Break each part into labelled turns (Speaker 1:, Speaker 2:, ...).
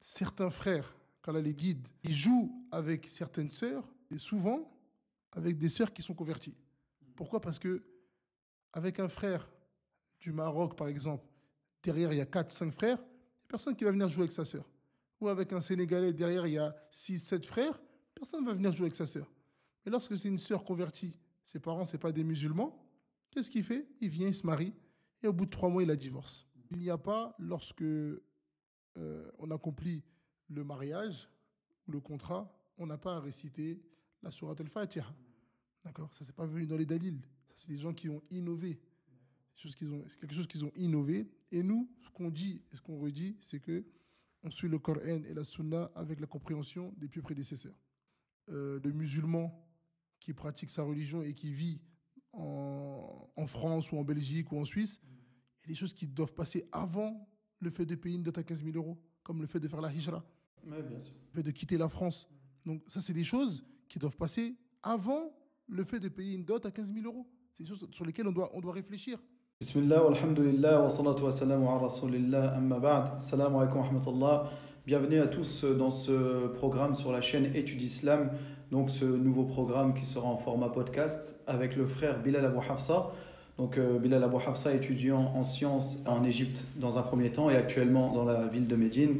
Speaker 1: certains frères, quand là, les guides, ils jouent avec certaines sœurs, et souvent avec des sœurs qui sont converties. Pourquoi Parce que avec un frère du Maroc, par exemple, derrière, il y a 4-5 frères, personne qui va venir jouer avec sa sœur. Ou avec un Sénégalais, derrière, il y a 6-7 frères, personne ne va venir jouer avec sa sœur. Mais lorsque c'est une sœur convertie, ses parents, ce pas des musulmans, qu'est-ce qu'il fait Il vient, il se marie, et au bout de trois mois, il la divorce. Il n'y a pas, lorsque euh, on accomplit le mariage ou le contrat, on n'a pas à réciter la sourate al-Fatiha. D'accord Ça, c'est pas venu dans les dalils. Ça, c'est des gens qui ont innové. C'est quelque chose qu'ils ont innové. Et nous, ce qu'on dit et ce qu'on redit, c'est que on suit le Coran et la Sunna avec la compréhension des plus prédécesseurs. Euh, le musulman qui pratique sa religion et qui vit en, en France ou en Belgique ou en Suisse, il y a des choses qui doivent passer avant le fait de payer une dot à 15 000 euros, comme le fait de faire la hijra, le fait de quitter la France. Donc ça, c'est des choses qui doivent passer avant le fait de payer une dot à 15 000 euros. C'est des choses sur lesquelles on doit, on doit réfléchir. Bismillah,
Speaker 2: wa salatu wa salam ala rasulillah, amma Salam wa Bienvenue à tous dans ce programme sur la chaîne Études Islam. Donc ce nouveau programme qui sera en format podcast avec le frère Bilal Abou Hafsa. Donc euh, Bilal Abou Hafsa, étudiant en sciences en Égypte dans un premier temps et actuellement dans la ville de Médine.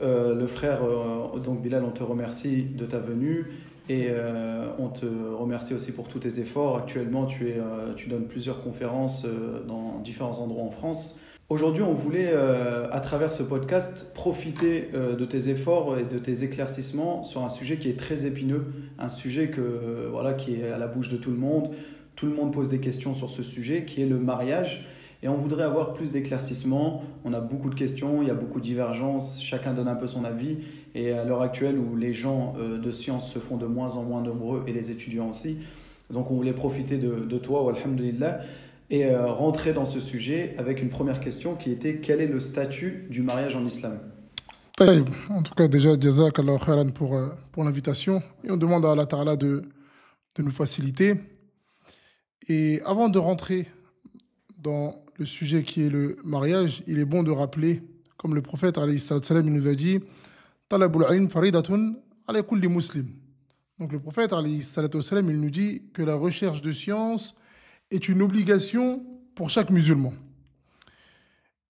Speaker 2: Euh, le frère, euh, donc Bilal, on te remercie de ta venue et on te remercie aussi pour tous tes efforts. Actuellement, tu, es, tu donnes plusieurs conférences dans différents endroits en France. Aujourd'hui, on voulait, à travers ce podcast, profiter de tes efforts et de tes éclaircissements sur un sujet qui est très épineux, un sujet que, voilà, qui est à la bouche de tout le monde, tout le monde pose des questions sur ce sujet qui est le mariage. Et on voudrait avoir plus d'éclaircissements. On a beaucoup de questions, il y a beaucoup de divergences, chacun donne un peu son avis. Et à l'heure actuelle où les gens euh, de sciences se font de moins en moins nombreux et les étudiants aussi, donc on voulait profiter de, de toi, alhamdulillah, et euh, rentrer dans ce sujet avec une première question qui était quel est le statut du mariage en islam
Speaker 1: En tout cas, déjà, Jazak Allah pour, euh, pour l'invitation. Et on demande à Allah Ta'ala de, de nous faciliter et avant de rentrer dans le sujet qui est le mariage, il est bon de rappeler, comme le prophète salam, il nous a dit, Talabul ayn faridatun ala kulli muslim. Donc le prophète salam, il nous dit que la recherche de science est une obligation pour chaque musulman.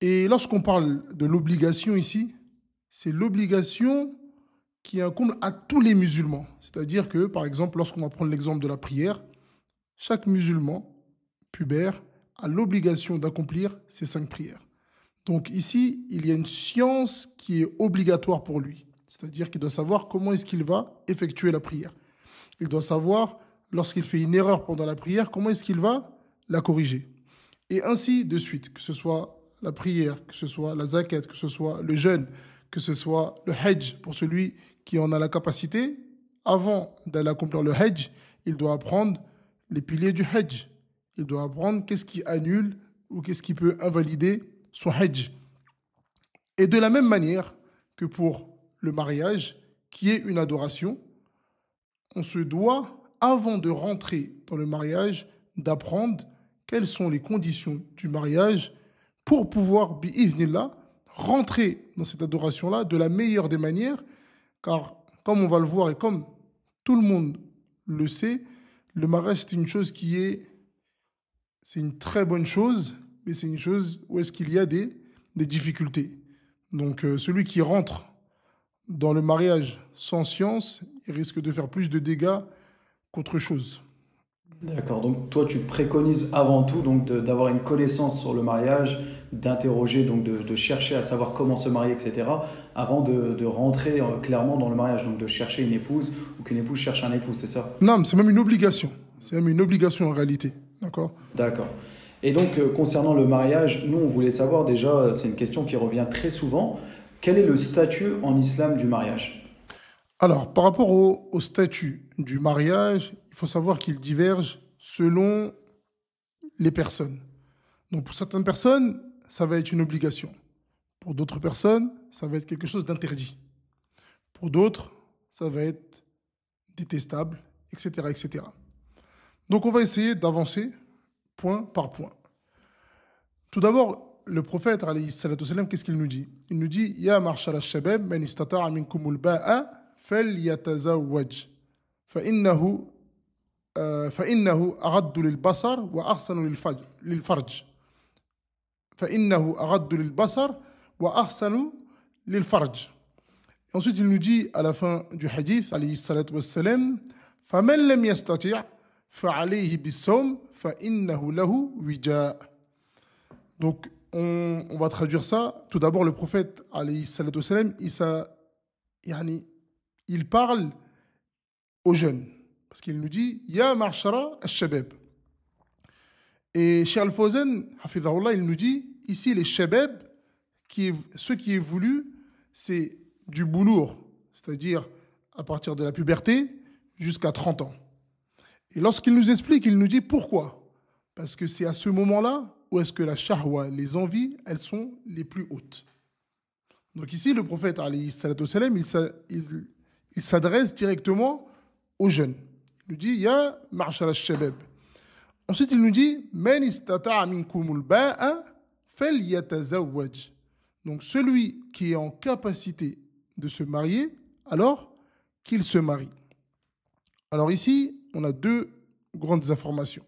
Speaker 1: Et lorsqu'on parle de l'obligation ici, c'est l'obligation qui incombe à tous les musulmans. C'est-à-dire que, par exemple, lorsqu'on va prendre l'exemple de la prière, chaque musulman pubère a l'obligation d'accomplir ces cinq prières. Donc ici, il y a une science qui est obligatoire pour lui. C'est-à-dire qu'il doit savoir comment est-ce qu'il va effectuer la prière. Il doit savoir, lorsqu'il fait une erreur pendant la prière, comment est-ce qu'il va la corriger. Et ainsi de suite, que ce soit la prière, que ce soit la zakat, que ce soit le jeûne, que ce soit le hajj pour celui qui en a la capacité, avant d'aller accomplir le hajj, il doit apprendre les piliers du Hajj. Il doit apprendre qu'est-ce qui annule ou qu'est-ce qui peut invalider son Hajj. Et de la même manière que pour le mariage, qui est une adoration, on se doit, avant de rentrer dans le mariage, d'apprendre quelles sont les conditions du mariage pour pouvoir, là, rentrer dans cette adoration-là de la meilleure des manières, car comme on va le voir et comme tout le monde le sait, le mariage, c'est une chose qui est. C'est une très bonne chose, mais c'est une chose où est-ce qu'il y a des, difficultés. Donc, euh, celui qui rentre dans le mariage sans science, il risque de faire plus de dégâts qu'autre chose.
Speaker 2: D'accord, donc toi tu préconises avant tout donc d'avoir une connaissance sur le mariage, d'interroger, donc de, chercher à savoir comment se marier, etc avant de, rentrer euh, clairement dans le mariage, donc de chercher une épouse ou qu'une épouse cherche un époux, c'est ça
Speaker 1: Non, mais c'est même une obligation. C'est même une obligation en réalité. D'accord
Speaker 2: D'accord. Et donc, euh, concernant le mariage, nous, on voulait savoir déjà, euh, c'est une question qui revient très souvent, quel est le statut
Speaker 1: en islam du mariage Alors, par rapport au, statut du mariage, il faut savoir qu'il diverge selon les personnes. Donc, pour certaines personnes, ça va être une obligation. Pour d'autres personnes, ça va être quelque chose d'interdit. Pour d'autres, ça va être détestable, etc., etc. Donc on va essayer d'avancer point par point. Tout d'abord, le prophète, qu'est-ce qu'il nous dit Il nous dit Ya marshal al-shabab, man istata'a minkum al-ba'a, fal yatazawwaj. Fa innahu فإنه أغض للبصر وأحسن للفرج فإنه basar للبصر وأحسن l'ilfarj. farj. Ensuite, il nous dit à la fin du hadith, alayhi salatu wassalam, فَمَنْ لَمْ يَسْتَطِعْ فَعَلَيْهِ بِالصَّوْمِ فَإِنَّهُ لَهُ wija." Donc, on, va traduire ça. Tout d'abord, le prophète, alayhi salatu wassalam, il, il parle aux jeunes. Parce qu'il nous dit, Ya marshara al-shabab. Et al Fawzen, il nous dit, ici les shabab, qui, qui ont voulu, c'est du boulour, c'est-à-dire à partir de la puberté jusqu'à 30 ans. Et lorsqu'il nous explique, il nous dit pourquoi. Parce que c'est à ce moment-là où est-ce que la shahwa, les envies, elles sont les plus hautes. Donc ici, le prophète, alayhi il s'adresse directement aux jeunes. Il nous dit, ya marshal shabab. Ensuite, il nous dit, men istata minkum baa falyatazawwaj. Donc celui qui est en capacité de se marier, alors qu'il se marie. Alors ici, on a deux grandes informations.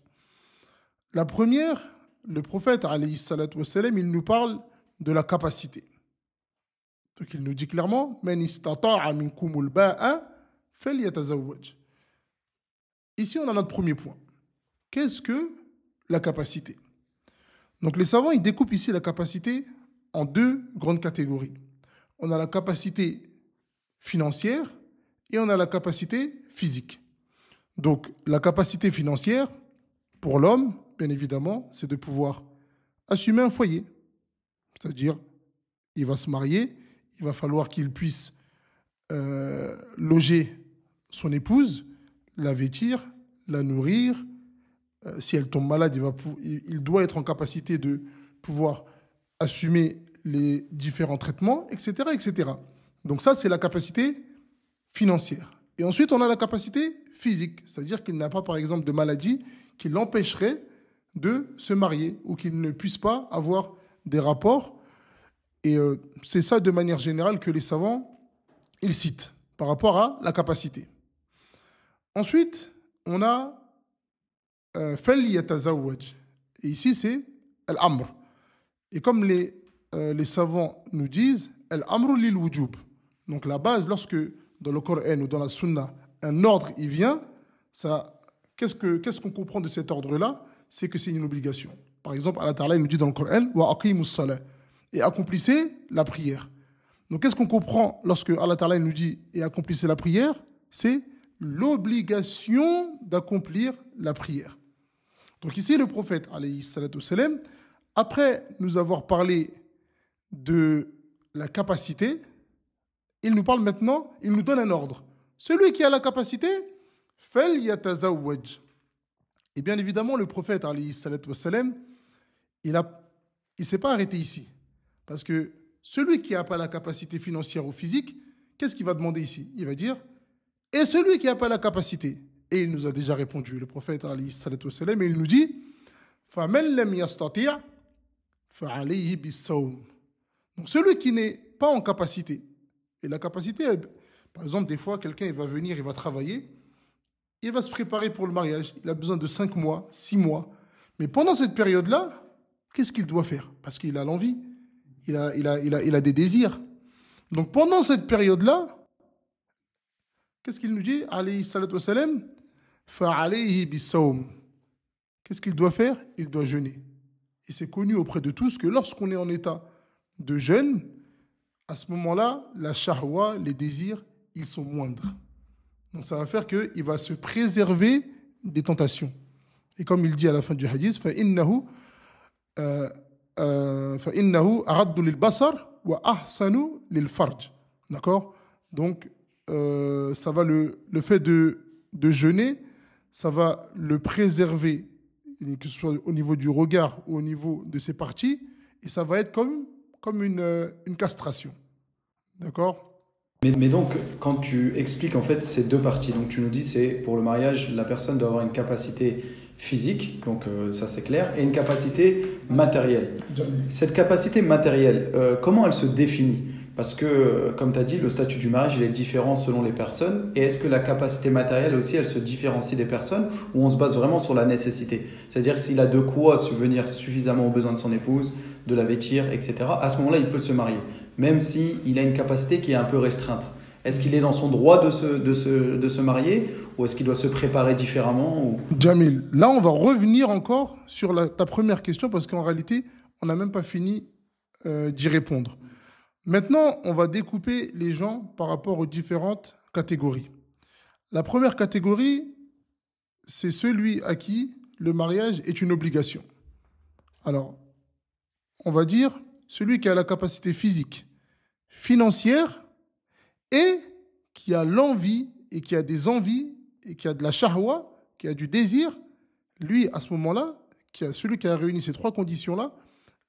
Speaker 1: La première, le prophète, wassalam, il nous parle de la capacité. Donc il nous dit clairement, Ici, on a notre premier point. Qu'est-ce que la capacité Donc les savants, ils découpent ici la capacité en deux grandes catégories. On a la capacité financière et on a la capacité physique. Donc la capacité financière, pour l'homme, bien évidemment, c'est de pouvoir assumer un foyer. C'est-à-dire, il va se marier, il va falloir qu'il puisse euh, loger son épouse, la vêtir, la nourrir. Euh, si elle tombe malade, il, va, il doit être en capacité de pouvoir assumer les différents traitements, etc. etc. Donc ça, c'est la capacité financière. Et ensuite, on a la capacité physique, c'est-à-dire qu'il n'a pas, par exemple, de maladie qui l'empêcherait de se marier ou qu'il ne puisse pas avoir des rapports. Et euh, c'est ça, de manière générale, que les savants, ils citent par rapport à la capacité. Ensuite, on a euh, Et ici, c'est « al-amr » Et comme les, euh, les savants nous disent, El amru lil Donc la base, lorsque dans le Coran ou dans la Sunna, un ordre y vient, ça, qu'est-ce, que, qu'est-ce qu'on comprend de cet ordre-là C'est que c'est une obligation. Par exemple, Allah Ta'ala nous dit dans le Coran, Wa et accomplissez la prière. Donc qu'est-ce qu'on comprend lorsque Allah Ta'ala nous dit et accomplissez la prière C'est l'obligation d'accomplir la prière. Donc ici, le prophète, alayhi salatu salam, après nous avoir parlé de la capacité, il nous parle maintenant, il nous donne un ordre. Celui qui a la capacité, fel yatazawwaj. Et bien évidemment, le prophète, il ne il s'est pas arrêté ici. Parce que celui qui n'a pas la capacité financière ou physique, qu'est-ce qu'il va demander ici Il va dire, et celui qui n'a pas la capacité Et il nous a déjà répondu, le prophète, et il nous dit, lem donc celui qui n'est pas en capacité, et la capacité, par exemple, des fois, quelqu'un va venir, il va travailler, il va se préparer pour le mariage, il a besoin de cinq mois, six mois. Mais pendant cette période-là, qu'est-ce qu'il doit faire Parce qu'il a l'envie, il a, il, il, a, des désirs. Donc pendant cette période-là, qu'est-ce qu'il nous dit Qu'est-ce qu'il doit faire Il doit jeûner. Et c'est connu auprès de tous que lorsqu'on est en état de jeûne, à ce moment-là, la shahwa, les désirs, ils sont moindres. Donc ça va faire qu'il va se préserver des tentations. Et comme il dit à la fin du hadith, فَإِنَّهُ أَرَدُّ euh, euh, D'accord Donc, euh, ça va le, fait de, de jeûner, ça va le préserver que ce soit au niveau du regard ou au niveau de ses parties, et ça va être comme, euh, une, castration. D'accord
Speaker 2: mais, donc, quand tu expliques en fait ces deux parties, donc tu nous dis c'est pour le mariage, la personne doit avoir une capacité physique, donc euh, ça c'est clair, et une capacité matérielle. Cette capacité matérielle, euh, comment elle se définit parce que, comme tu as dit, le statut du mariage, il est différent selon les personnes. Et est-ce que la capacité matérielle aussi, elle se différencie des personnes ou on se base vraiment sur la nécessité C'est-à-dire s'il a de quoi subvenir suffisamment aux besoins de son épouse, de la vêtir, etc. À ce moment-là, il peut se marier, même s'il a une capacité qui est un peu restreinte. Est-ce qu'il est dans son droit de se, de se, de se marier ou est-ce qu'il doit se préparer différemment
Speaker 1: ou... Jamil, là, on va revenir encore sur ta première question parce qu'en réalité, on n'a même pas fini euh, d'y répondre. Maintenant, on va découper les gens par rapport aux différentes catégories. La première catégorie, c'est celui à qui le mariage est une obligation. Alors, on va dire celui qui a la capacité physique, financière et qui a l'envie et qui a des envies et qui a de la charwa, qui a du désir, lui, à ce moment-là, celui qui a réuni ces trois conditions-là,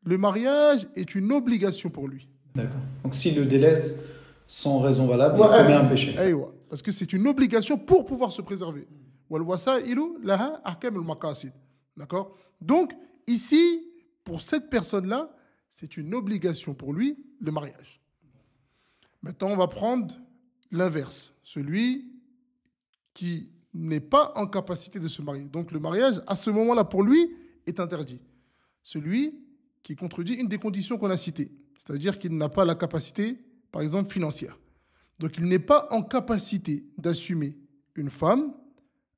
Speaker 1: le mariage est une obligation pour lui.
Speaker 2: D'accord. Donc s'il le délaisse sans raison valable, il commet un péché.
Speaker 1: Eh Parce que c'est une obligation pour pouvoir se préserver. D'accord Donc, ici, pour cette personne-là, c'est une obligation pour lui, le mariage. Maintenant, on va prendre l'inverse, celui qui n'est pas en capacité de se marier. Donc, le mariage, à ce moment-là, pour lui, est interdit. Celui qui contredit une des conditions qu'on a citées c'est-à-dire qu'il n'a pas la capacité, par exemple, financière. Donc il n'est pas en capacité d'assumer une femme,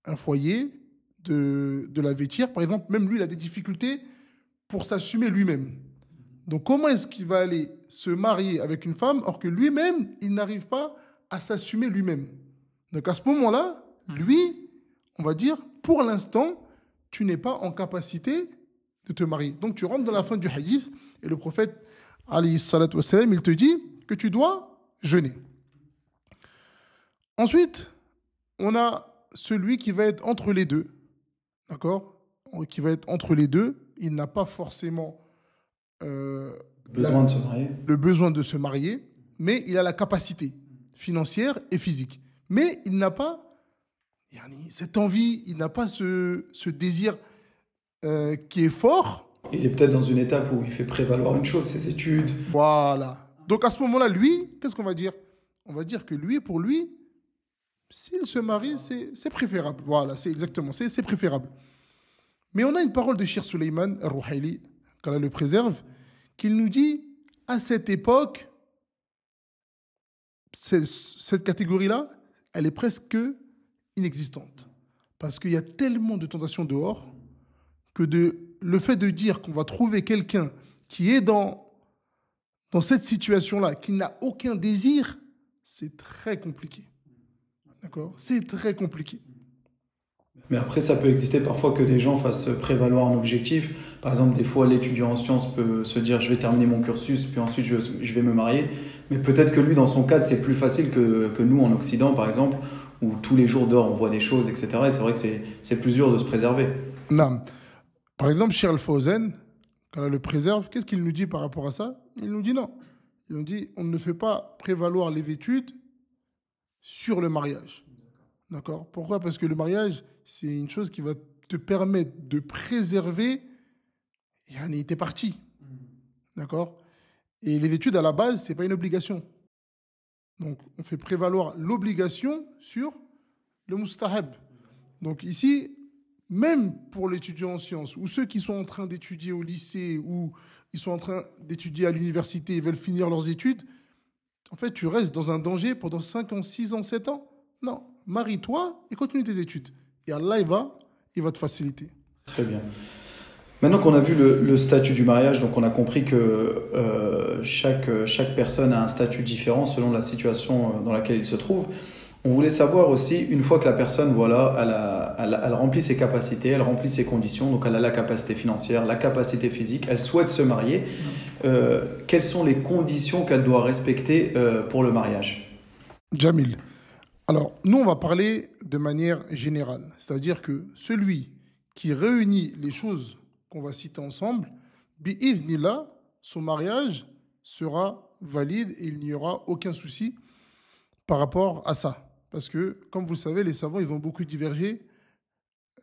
Speaker 1: un foyer, de, la vêtir. Par exemple, même lui, il a des difficultés pour s'assumer lui-même. Donc comment est-ce qu'il va aller se marier avec une femme or que lui-même, il n'arrive pas à s'assumer lui-même Donc à ce moment-là, hmm. lui, on va dire, pour l'instant, tu n'es pas en capacité de te marier. Donc tu rentres dans la fin du hadith et le prophète il te dit que tu dois jeûner. Ensuite, on a celui qui va être entre les deux, d'accord Qui va être entre les deux, il n'a pas forcément euh, besoin de se marier. le besoin de se marier, mais il a la capacité financière et physique. Mais il n'a pas cette envie, il n'a pas ce, désir euh, qui est fort, il est peut-être dans une étape où il fait prévaloir une chose, ses études. Voilà. Donc à ce moment-là, lui, qu'est-ce qu'on va dire On va dire que lui, pour lui, s'il se marie, c'est préférable. Voilà, c'est exactement, c'est préférable. Mais on a une parole de Shir Suleiman quand elle le préserve, qu'il nous dit à cette époque, cette catégorie-là, elle est presque inexistante. Parce qu'il y a tellement de tentations dehors que de le fait de dire qu'on va trouver quelqu'un qui est dans, dans cette situation-là, qui n'a aucun désir, c'est très compliqué. D'accord C'est très compliqué. Mais
Speaker 2: après, ça peut exister parfois que des gens fassent prévaloir un objectif. Par exemple, des fois, l'étudiant en sciences peut se dire je vais terminer mon cursus, puis ensuite je, vais me marier. Mais peut-être que lui, dans son cadre, c'est plus facile que, que, nous en Occident, par exemple, où tous les jours dehors on voit des choses, etc. Et c'est vrai que c'est plus dur de se préserver.
Speaker 1: Non. Par exemple, Charles Fozen, quand elle le préserve, qu'est-ce qu'il nous dit par rapport à ça Il nous dit non. Il nous dit on ne fait pas prévaloir les études sur le mariage. D'accord Pourquoi Parce que le mariage, c'est une chose qui va te permettre de préserver. Et on était parti. D'accord Et les études, à la base, ce n'est pas une obligation. Donc, on fait prévaloir l'obligation sur le mustahab. Donc, ici, même pour l'étudiant en sciences ou ceux qui sont en train d'étudier au lycée ou ils sont en train d'étudier à l'université et veulent finir leurs études, en fait, tu restes dans un danger pendant 5 ans, 6 ans, 7 ans. Non, marie-toi et continue tes études. Et Allah, il va, il va te faciliter.
Speaker 2: Très bien. Maintenant qu'on a vu le, statut du mariage, donc on a compris que euh, chaque, chaque personne a un statut différent selon la situation euh, dans laquelle il se trouve. On voulait savoir aussi, une fois que la personne, voilà, elle, remplit ses capacités, elle remplit ses conditions, donc elle a la capacité financière, la capacité physique, elle souhaite se marier, euh, quelles sont les conditions qu'elle doit respecter euh, pour le mariage
Speaker 1: Jamil, alors nous on va parler de manière générale, c'est-à-dire que celui qui réunit les choses qu'on va citer ensemble, là son mariage sera valide et il n'y aura aucun souci par rapport à ça. Parce que, comme vous le savez, les savants, ils ont beaucoup divergé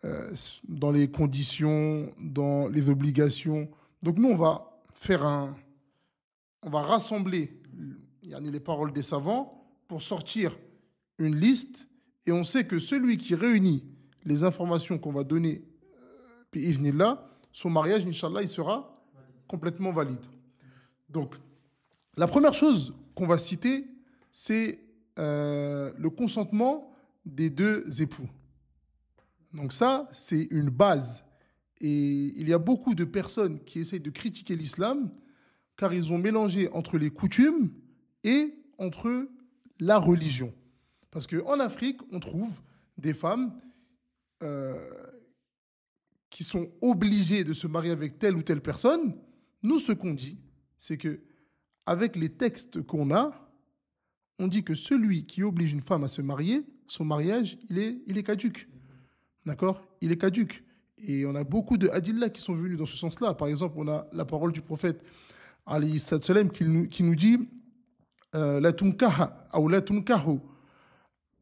Speaker 1: euh, dans les conditions, dans les obligations. Donc nous, on va faire un... On va rassembler les paroles des savants pour sortir une liste. Et on sait que celui qui réunit les informations qu'on va donner, euh, puis là, son mariage, Inch'Allah, il sera complètement valide. Donc, la première chose qu'on va citer, c'est euh, le consentement des deux époux. Donc ça, c'est une base. Et il y a beaucoup de personnes qui essayent de critiquer l'islam car ils ont mélangé entre les coutumes et entre la religion. Parce qu'en Afrique, on trouve des femmes euh, qui sont obligées de se marier avec telle ou telle personne. Nous, ce qu'on dit, c'est que avec les textes qu'on a, on dit que celui qui oblige une femme à se marier, son mariage, il est, il est caduque. D'accord Il est caduque. Et on a beaucoup de hadiths qui sont venus dans ce sens-là. Par exemple, on a la parole du prophète alayhi sallam qui nous, qui nous dit euh, la tunkaha ou la tunkahu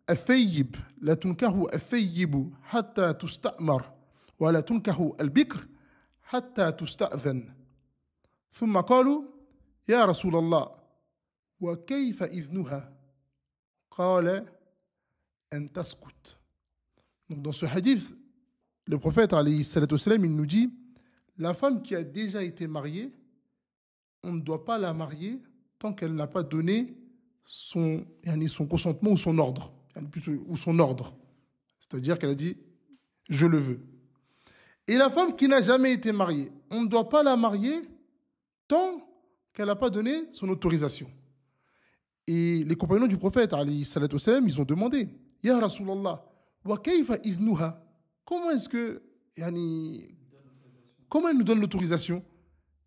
Speaker 1: athayyib la tunkahu athayyibu hatta tusta'mar wa la tunkahu al-bikr hatta tusta'zan. ثم قالوا يا رسول donc dans ce hadith, le prophète alayhi il nous dit la femme qui a déjà été mariée, on ne doit pas la marier tant qu'elle n'a pas donné son, son consentement ou son ordre. Ou son ordre. C'est-à-dire qu'elle a dit je le veux. Et la femme qui n'a jamais été mariée, on ne doit pas la marier tant qu'elle n'a pas donné son autorisation. Et les compagnons du prophète, ils ont demandé Ya Rasulallah, wa iznuha Comment est-ce que. comment elle nous donne l'autorisation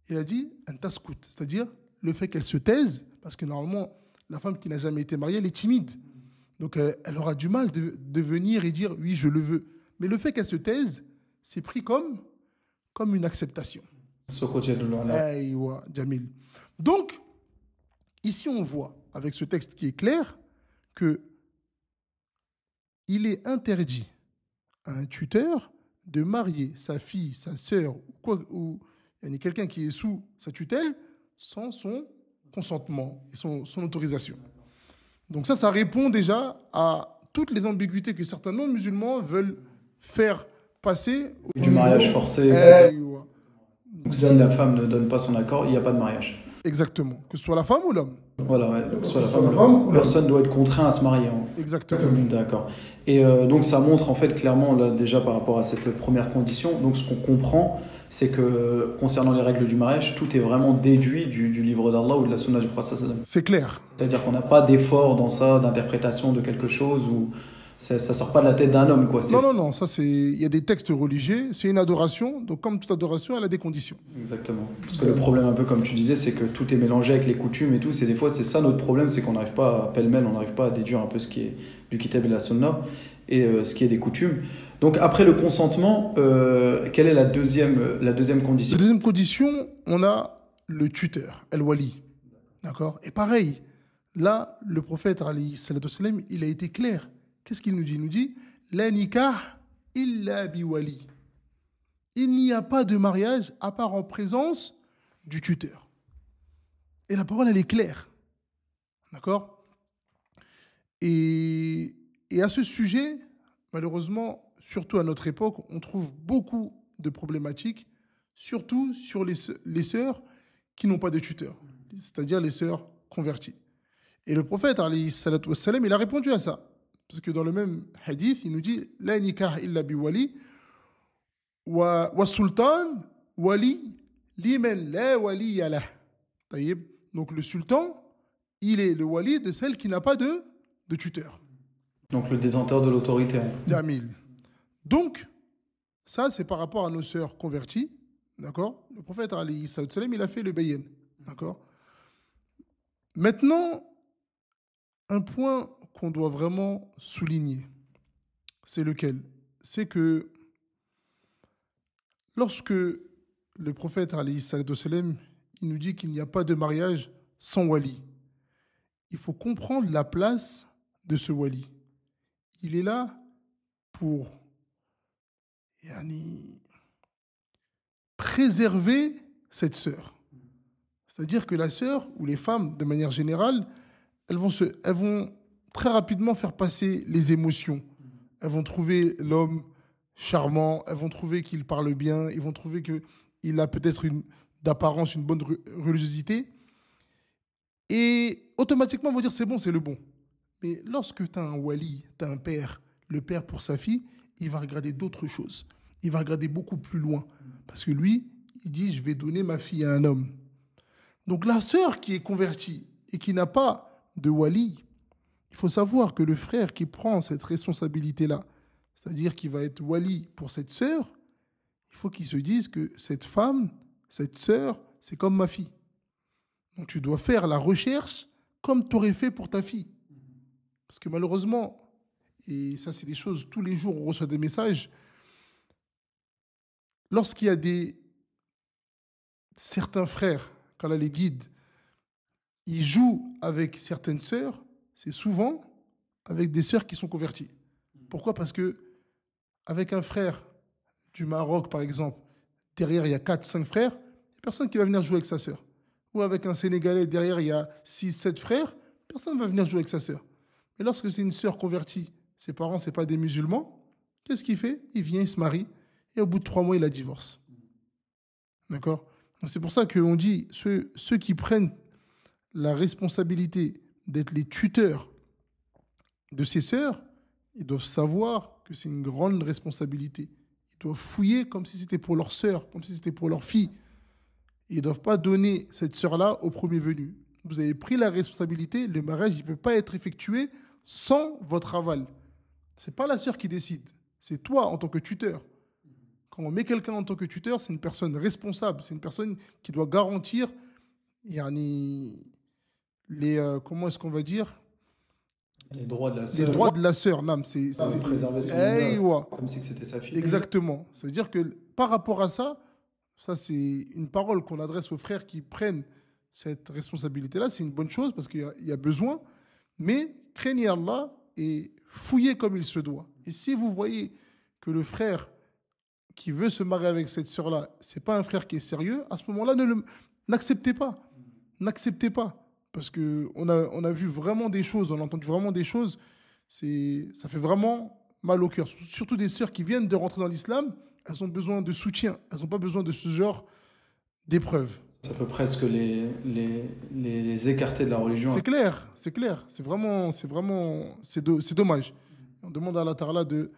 Speaker 1: Il a dit taskout, c'est-à-dire le fait qu'elle se taise, parce que normalement, la femme qui n'a jamais été mariée, elle est timide. Donc euh, elle aura du mal de, venir et dire Oui, je le veux. Mais le fait qu'elle se taise, c'est pris comme, comme une acceptation. de Donc, ici, on voit avec ce texte qui est clair que il est interdit à un tuteur de marier sa fille, sa sœur ou, quoi, ou quelqu'un qui est sous sa tutelle sans son consentement et son, autorisation. Donc ça, ça répond déjà à toutes les ambiguïtés que certains non-musulmans veulent faire passer. Du mariage forcé, euh, etc.
Speaker 2: Donc, si la femme ne donne pas son accord, il n'y a pas de mariage. Exactement. Que ce soit la femme ou l'homme. Voilà, soit, la, femme, la l'homme, personne ne doit être contraint à se marier. Hein. Exactement. Hum, d'accord. Et euh, donc ça montre en fait clairement là déjà par rapport à cette première condition. Donc ce qu'on comprend, c'est que concernant les règles du mariage, tout est vraiment déduit du, livre d'Allah ou de la sunna du prophète. C'est clair. C'est-à-dire qu'on n'a pas d'effort dans ça, d'interprétation de quelque chose ou ça, ça sort pas de la tête d'un homme, quoi. Non,
Speaker 1: non, non, ça c'est, il y a des textes religieux, c'est une adoration, donc comme toute adoration, elle a des conditions.
Speaker 2: Exactement. Parce que le problème, un peu comme tu disais, c'est que tout est mélangé avec les coutumes et tout. C'est des fois, c'est ça notre problème, c'est qu'on n'arrive pas pêle-mêle, on n'arrive pas à déduire un peu ce qui est du kitab et la sunna et euh, ce qui est des coutumes. Donc après le
Speaker 1: consentement, euh, quelle est la deuxième, la deuxième condition La deuxième condition, on a le tuteur, El Wali, d'accord. Et pareil, là, le prophète il a été clair Qu'est-ce qu'il nous dit Il nous dit La illa Il n'y a pas de mariage à part en présence du tuteur. Et la parole, elle est claire. D'accord et, à ce sujet, malheureusement, surtout à notre époque, on trouve beaucoup de problématiques, surtout sur les, sœurs qui n'ont pas de tuteur, c'est-à-dire les sœurs converties. Et le prophète, il a répondu à ça. Parce que dans le même hadith, il nous dit La nikah illa bi wali, wa, wa sultan wali la wali Donc le sultan, il est le wali de celle qui n'a pas de, de tuteur.
Speaker 2: Donc le détenteur de l'autorité.
Speaker 1: Jamil. Donc, ça c'est par rapport à nos sœurs converties, d'accord Le prophète Ali il a fait le bayen, d'accord Maintenant, un point qu'on doit vraiment souligner, c'est lequel C'est que lorsque le prophète, il nous dit qu'il n'y a pas de mariage sans wali, il faut comprendre la place de ce wali. Il est là pour préserver cette sœur. C'est-à-dire que la sœur ou les femmes, de manière générale, elles vont, se, elles vont très rapidement faire passer les émotions. Elles vont trouver l'homme charmant, elles vont trouver qu'il parle bien, ils vont trouver qu'il a peut-être d'apparence une bonne religiosité. Et automatiquement, on vont dire c'est bon, c'est le bon. Mais lorsque tu as un wali, tu as un père, le père pour sa fille, il va regarder d'autres choses. Il va regarder beaucoup plus loin. Parce que lui, il dit je vais donner ma fille à un homme. Donc la sœur qui est convertie et qui n'a pas de wali, il faut savoir que le frère qui prend cette responsabilité-là, c'est-à-dire qui va être wali pour cette sœur, il faut qu'il se dise que cette femme, cette sœur, c'est comme ma fille. Donc tu dois faire la recherche comme tu aurais fait pour ta fille. Parce que malheureusement, et ça c'est des choses, tous les jours on reçoit des messages, lorsqu'il y a des certains frères, quand là les guides, ils jouent avec certaines sœurs, c'est souvent avec des sœurs qui sont converties. Mm. Pourquoi Parce que avec un frère du Maroc, par exemple, derrière il y a 4-5 frères, personne qui va venir jouer avec sa sœur. Ou avec un Sénégalais, derrière il y a 6-7 frères, personne ne va venir jouer avec sa sœur. Mais lorsque c'est une sœur convertie, ses parents, ce pas des musulmans, qu'est-ce qu'il fait Il vient, il se marie, et au bout de trois mois, il la divorce. Mm. D'accord C'est pour ça qu'on dit, ceux qui prennent la responsabilité d'être les tuteurs de ses sœurs, ils doivent savoir que c'est une grande responsabilité. Ils doivent fouiller comme si c'était pour leur sœur, comme si c'était pour leur fille. Ils ne doivent pas donner cette sœur-là au premier venu. Vous avez pris la responsabilité, le mariage ne peut pas être effectué sans votre aval. C'est pas la sœur qui décide, c'est toi en tant que tuteur. Quand on met quelqu'un en tant que tuteur, c'est une personne responsable, c'est une personne qui doit garantir les euh, comment est-ce qu'on va dire
Speaker 2: les droits de la sœur. Les de la sœur, c'est ah, préserver son comme si c'était sa fille. Exactement.
Speaker 1: C'est-à-dire que par rapport à ça, ça c'est une parole qu'on adresse aux frères qui prennent cette responsabilité-là. C'est une bonne chose parce qu'il y, a besoin, mais craignez Allah et fouillez comme il se doit. Et si vous voyez que le frère qui veut se marier avec cette sœur-là, c'est pas un frère qui est sérieux, à ce moment-là, n'acceptez pas, n'acceptez pas. Parce qu'on a, on a vu vraiment des choses, on a entendu vraiment des choses. C'est, ça fait vraiment mal au cœur. Surtout des sœurs qui viennent de rentrer dans l'islam, elles ont besoin de soutien. Elles n'ont pas besoin de ce genre d'épreuve. Ça peut presque
Speaker 2: les, les, les, les écarter de la religion. C'est
Speaker 1: clair, c'est clair. C'est vraiment, c'est vraiment, c'est, c'est dommage. On demande à la Tarla de,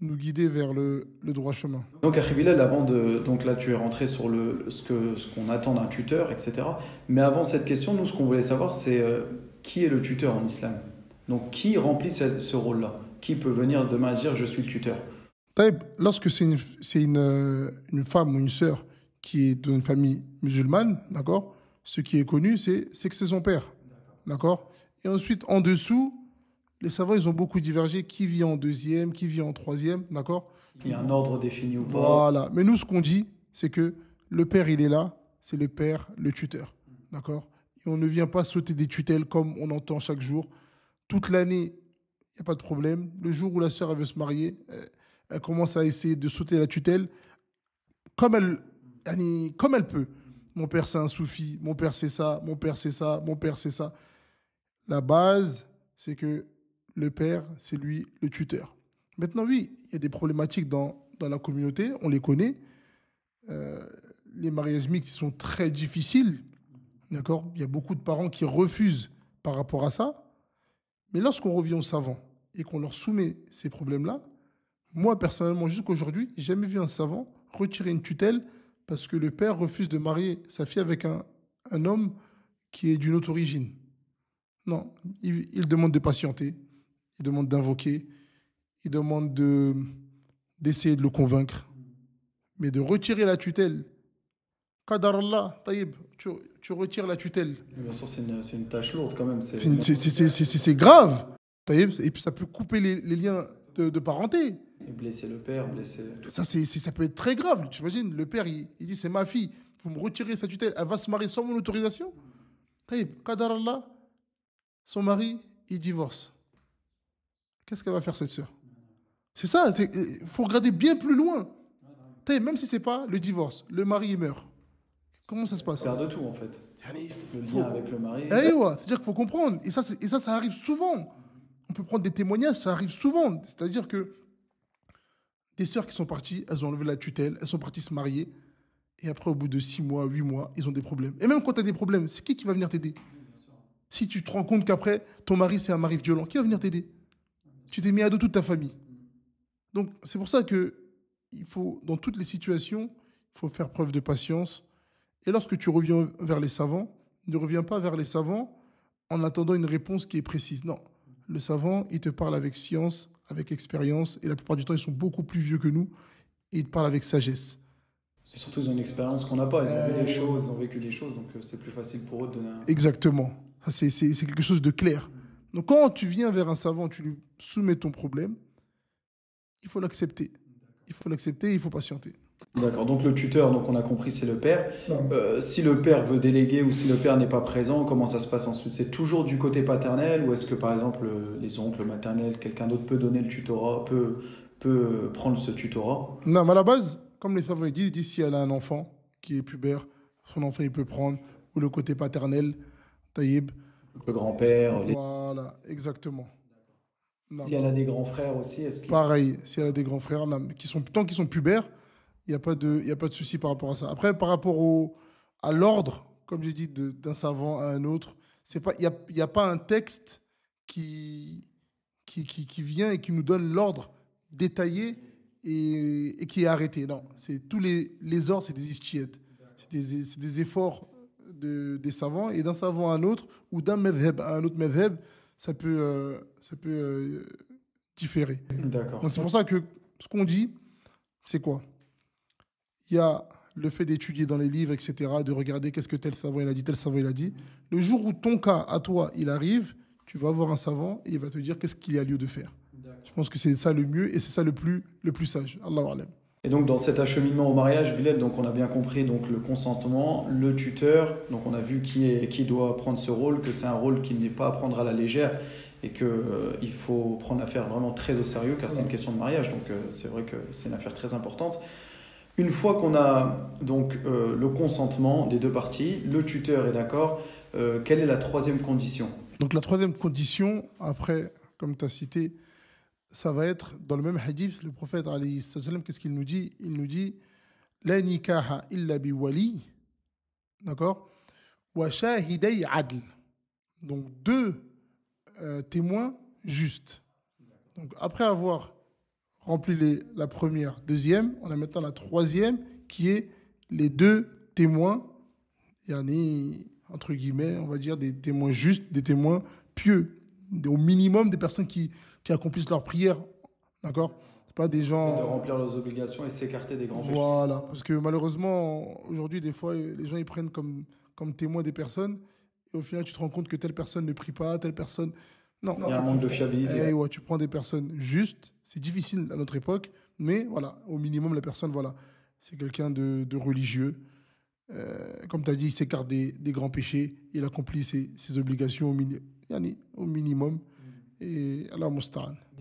Speaker 1: nous guider vers le, droit chemin. Donc, Achibilal,
Speaker 2: avant de. Donc là, tu es rentré sur le, ce qu'on ce qu'on attend d'un tuteur, etc. Mais avant cette question, nous, ce qu'on voulait savoir, c'est euh, qui est le tuteur en islam Donc, qui remplit ce, rôle-là Qui peut venir demain dire je suis le tuteur
Speaker 1: Taïb, lorsque c'est une, euh, femme ou une sœur qui est d'une famille musulmane, d'accord Ce qui est connu, c'est que c'est son père. D'accord Et ensuite, en dessous, les savants, ils ont beaucoup divergé. Qui vit en deuxième, qui vit en troisième, d'accord Il y a un ordre défini ou pas. Voilà. Mais nous, ce qu'on dit, c'est que le père, il est là, c'est le père, le tuteur, d'accord Et on ne vient pas sauter des tutelles comme on entend chaque jour. Toute l'année, il n'y a pas de problème. Le jour où la sœur, elle veut se marier, elle commence à essayer de sauter la tutelle comme elle, comme elle peut. Mon père, c'est un soufi. Mon père, c'est ça. Mon père, c'est ça. Mon père, c'est ça. La base, c'est que le père, c'est lui le tuteur. Maintenant, oui, il y a des problématiques dans, la communauté, on les connaît. Euh, les mariages mixtes sont très difficiles. D'accord Il y a beaucoup de parents qui refusent par rapport à ça. Mais lorsqu'on revient aux savants et qu'on leur soumet ces problèmes-là, moi personnellement, jusqu'à jusqu'aujourd'hui, j'ai jamais vu un savant retirer une tutelle parce que le père refuse de marier sa fille avec un, homme qui est d'une autre origine. Non, il demande de patienter, il demande d'invoquer, il demande de, d'essayer de le convaincre. Mais de retirer la tutelle, Allah, Taïb, tu, tu retires la tutelle. Bien sûr, c'est une, une tâche lourde quand même. C'est, grave, Taïb, et puis ça peut couper les, les liens de, de parenté.
Speaker 2: Et blesser le père, blesser. Ça,
Speaker 1: c'est, ça peut être très grave, tu imagines. Le père, il, dit c'est ma fille, vous me retirez sa tutelle, elle va se marier sans mon autorisation. Taïb, Allah, son mari, il divorce. Qu'est-ce qu'elle va faire cette sœur C'est ça, il euh, faut regarder bien plus loin. Même si c'est pas le divorce, le mari meurt. Comment ça se passe Perd de tout en
Speaker 2: fait. Le lien avec le mari. Eh c'est-à-dire
Speaker 1: qu'il faut comprendre. Et ça, et ça, ça arrive souvent. On peut prendre des témoignages, ça arrive souvent. C'est-à-dire que des sœurs qui sont parties, elles ont enlevé la tutelle, elles sont parties se marier. Et après, au bout de 6 mois, 8 mois, ils ont des problèmes. Et même quand tu as des problèmes, c'est qui qui va venir t'aider Si tu te rends compte qu'après, ton mari, c'est un mari violent, qui va venir t'aider tu t'es mis à dos toute ta famille. Donc c'est pour ça que il faut, dans toutes les situations, il faut faire preuve de patience. Et lorsque tu reviens vers les savants, ne reviens pas vers les savants en attendant une réponse qui est précise. Non, le savant, il te parle avec science, avec expérience, et la plupart du temps, ils sont beaucoup plus vieux que nous, et ils te parlent avec sagesse. C'est surtout, ils ont une
Speaker 2: expérience qu'on n'a pas. Ils ont vu des euh, choses, ils ont vécu des choses, donc euh, c'est plus facile pour eux de donner un...
Speaker 1: Exactement. C'est quelque chose de clair. Donc quand tu viens vers un savant, tu lui soumets ton problème, il faut l'accepter. Il faut l'accepter, il faut patienter.
Speaker 2: D'accord, donc le tuteur, donc on a compris, c'est le père. Euh, si le père veut déléguer ou si le père n'est pas présent, comment ça se passe ensuite C'est toujours du côté paternel ou est-ce que par exemple les oncles maternels, quelqu'un d'autre peut donner le tutorat, peut, peut prendre ce tutorat
Speaker 1: Non, mais à la base, comme les savants disent, ils elle a un enfant qui est pubère, son enfant il peut prendre, ou le côté paternel, Taïb le grand-père. Voilà, exactement. si elle a des grands frères aussi, est-ce que... Pareil, si elle a des grands frères, qui sont, tant qu'ils sont pubères, il n'y a pas de, y a pas de souci par rapport à ça. Après, par rapport au, à l'ordre, comme j'ai dit, d'un savant à un autre, il n'y a, y a pas un texte qui, qui, vient et qui nous donne l'ordre détaillé et, qui est arrêté. Non, c'est tous les, les ordres, c'est des ischiettes. C'est des, efforts des savants et d'un savant à un autre ou d'un mezheb à un autre mezheb, ça peut, euh, ça peut euh, différer. c'est pour ça que ce qu'on dit, c'est quoi Il y a le fait d'étudier dans les livres, etc., de regarder qu'est-ce que tel savant il a dit, tel savant il a dit. Le jour où ton cas à toi, il arrive, tu vas voir un savant et il va te dire qu'est-ce qu'il y a lieu de faire. Je pense que c'est ça le mieux et c'est ça le plus, le plus sage. Allah
Speaker 2: et donc dans cet acheminement au mariage, Bilal, donc on a bien compris donc le consentement, le tuteur, donc on a vu qui, est, qui doit prendre ce rôle, que c'est un rôle qui n'est pas à prendre à la légère et qu'il euh, faut prendre l'affaire vraiment très au sérieux car c'est une question de mariage, donc euh, c'est vrai que c'est une affaire très importante. Une fois qu'on a donc euh, le consentement des deux parties, le tuteur est d'accord, quelle est la troisième condition
Speaker 1: Donc la troisième condition, après, comme tu as cité, ça va être dans le même hadith, le prophète qu'est-ce qu'il nous dit Il nous dit La nikaha illa bi wali, d'accord Wa shahidei adl. Donc deux euh, témoins justes. Donc après avoir rempli les, la première, deuxième, on a maintenant la troisième qui est les deux témoins, yani, entre guillemets, on va dire des témoins justes, des témoins pieux, au minimum des personnes qui accomplissent leurs prières. D'accord C'est pas des gens. De remplir leurs obligations et
Speaker 2: s'écarter des grands Voilà.
Speaker 1: Parce que malheureusement, aujourd'hui, des fois, les gens, ils prennent comme, comme témoins des personnes. Et au final, tu te rends compte que telle personne ne prie pas, telle personne. Non. Il y a un manque de fiabilité. Eh ouais, tu prends des personnes justes. C'est difficile à notre époque. Mais voilà, au minimum, la personne, voilà. C'est quelqu'un de, religieux. Euh, comme tu as dit, il s'écarte des, grands péchés. Il accomplit ses, obligations au, mini... au minimum et Allah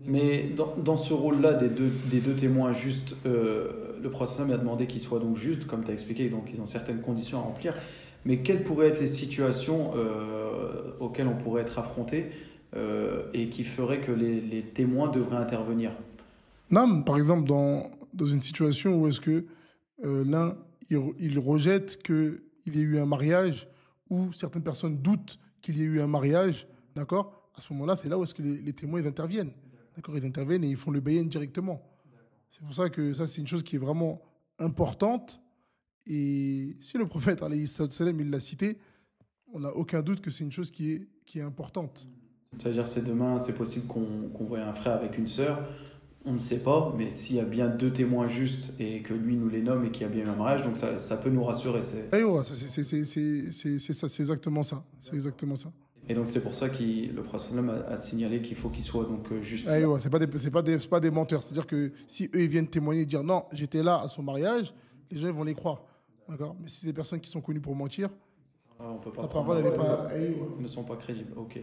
Speaker 2: Mais dans, ce rôle-là des deux, témoins, justes, euh, le prophète a demandé qu'ils soient donc justes, comme tu as expliqué, donc ils ont certaines conditions à remplir. Mais quelles pourraient être les situations euh, auxquelles on pourrait être affronté euh, et qui feraient que les, témoins devraient intervenir
Speaker 1: Non, par exemple, dans, une situation où est-ce que euh, l'un, il, il rejette qu'il y ait eu un mariage, ou certaines personnes doutent qu'il y ait eu un mariage, d'accord à ce moment-là, c'est là où est-ce que les, témoins interviennent. D'accord, ils interviennent et ils font le bayen directement. C'est pour ça que ça c'est une chose qui est vraiment importante. Et si le prophète salam, il l'a cité, on n'a aucun doute que c'est une chose qui est, qui est importante.
Speaker 2: C'est-à-dire c'est demain, c'est possible qu'on qu voit un frère avec une sœur, on ne sait pas, mais s'il y a bien deux témoins justes et que lui nous les nomme et qu'il y a bien un mariage, donc ça, ça peut nous rassurer. C'est
Speaker 1: c'est exactement ça. C'est exactement ça.
Speaker 2: Et donc c'est pour ça que le Prophète a, a signalé qu'il faut qu'il soit donc euh, juste. Eh ouais, c'est
Speaker 1: pas des c'est pas des pas des menteurs. C'est-à-dire que si eux ils viennent témoigner et dire non j'étais là à son mariage, les gens vont les croire, d'accord. Mais si c'est des personnes qui sont connues pour mentir,
Speaker 2: ah, pas. Ta parole elle est pas. Eh ne sont pas crédibles. Ok.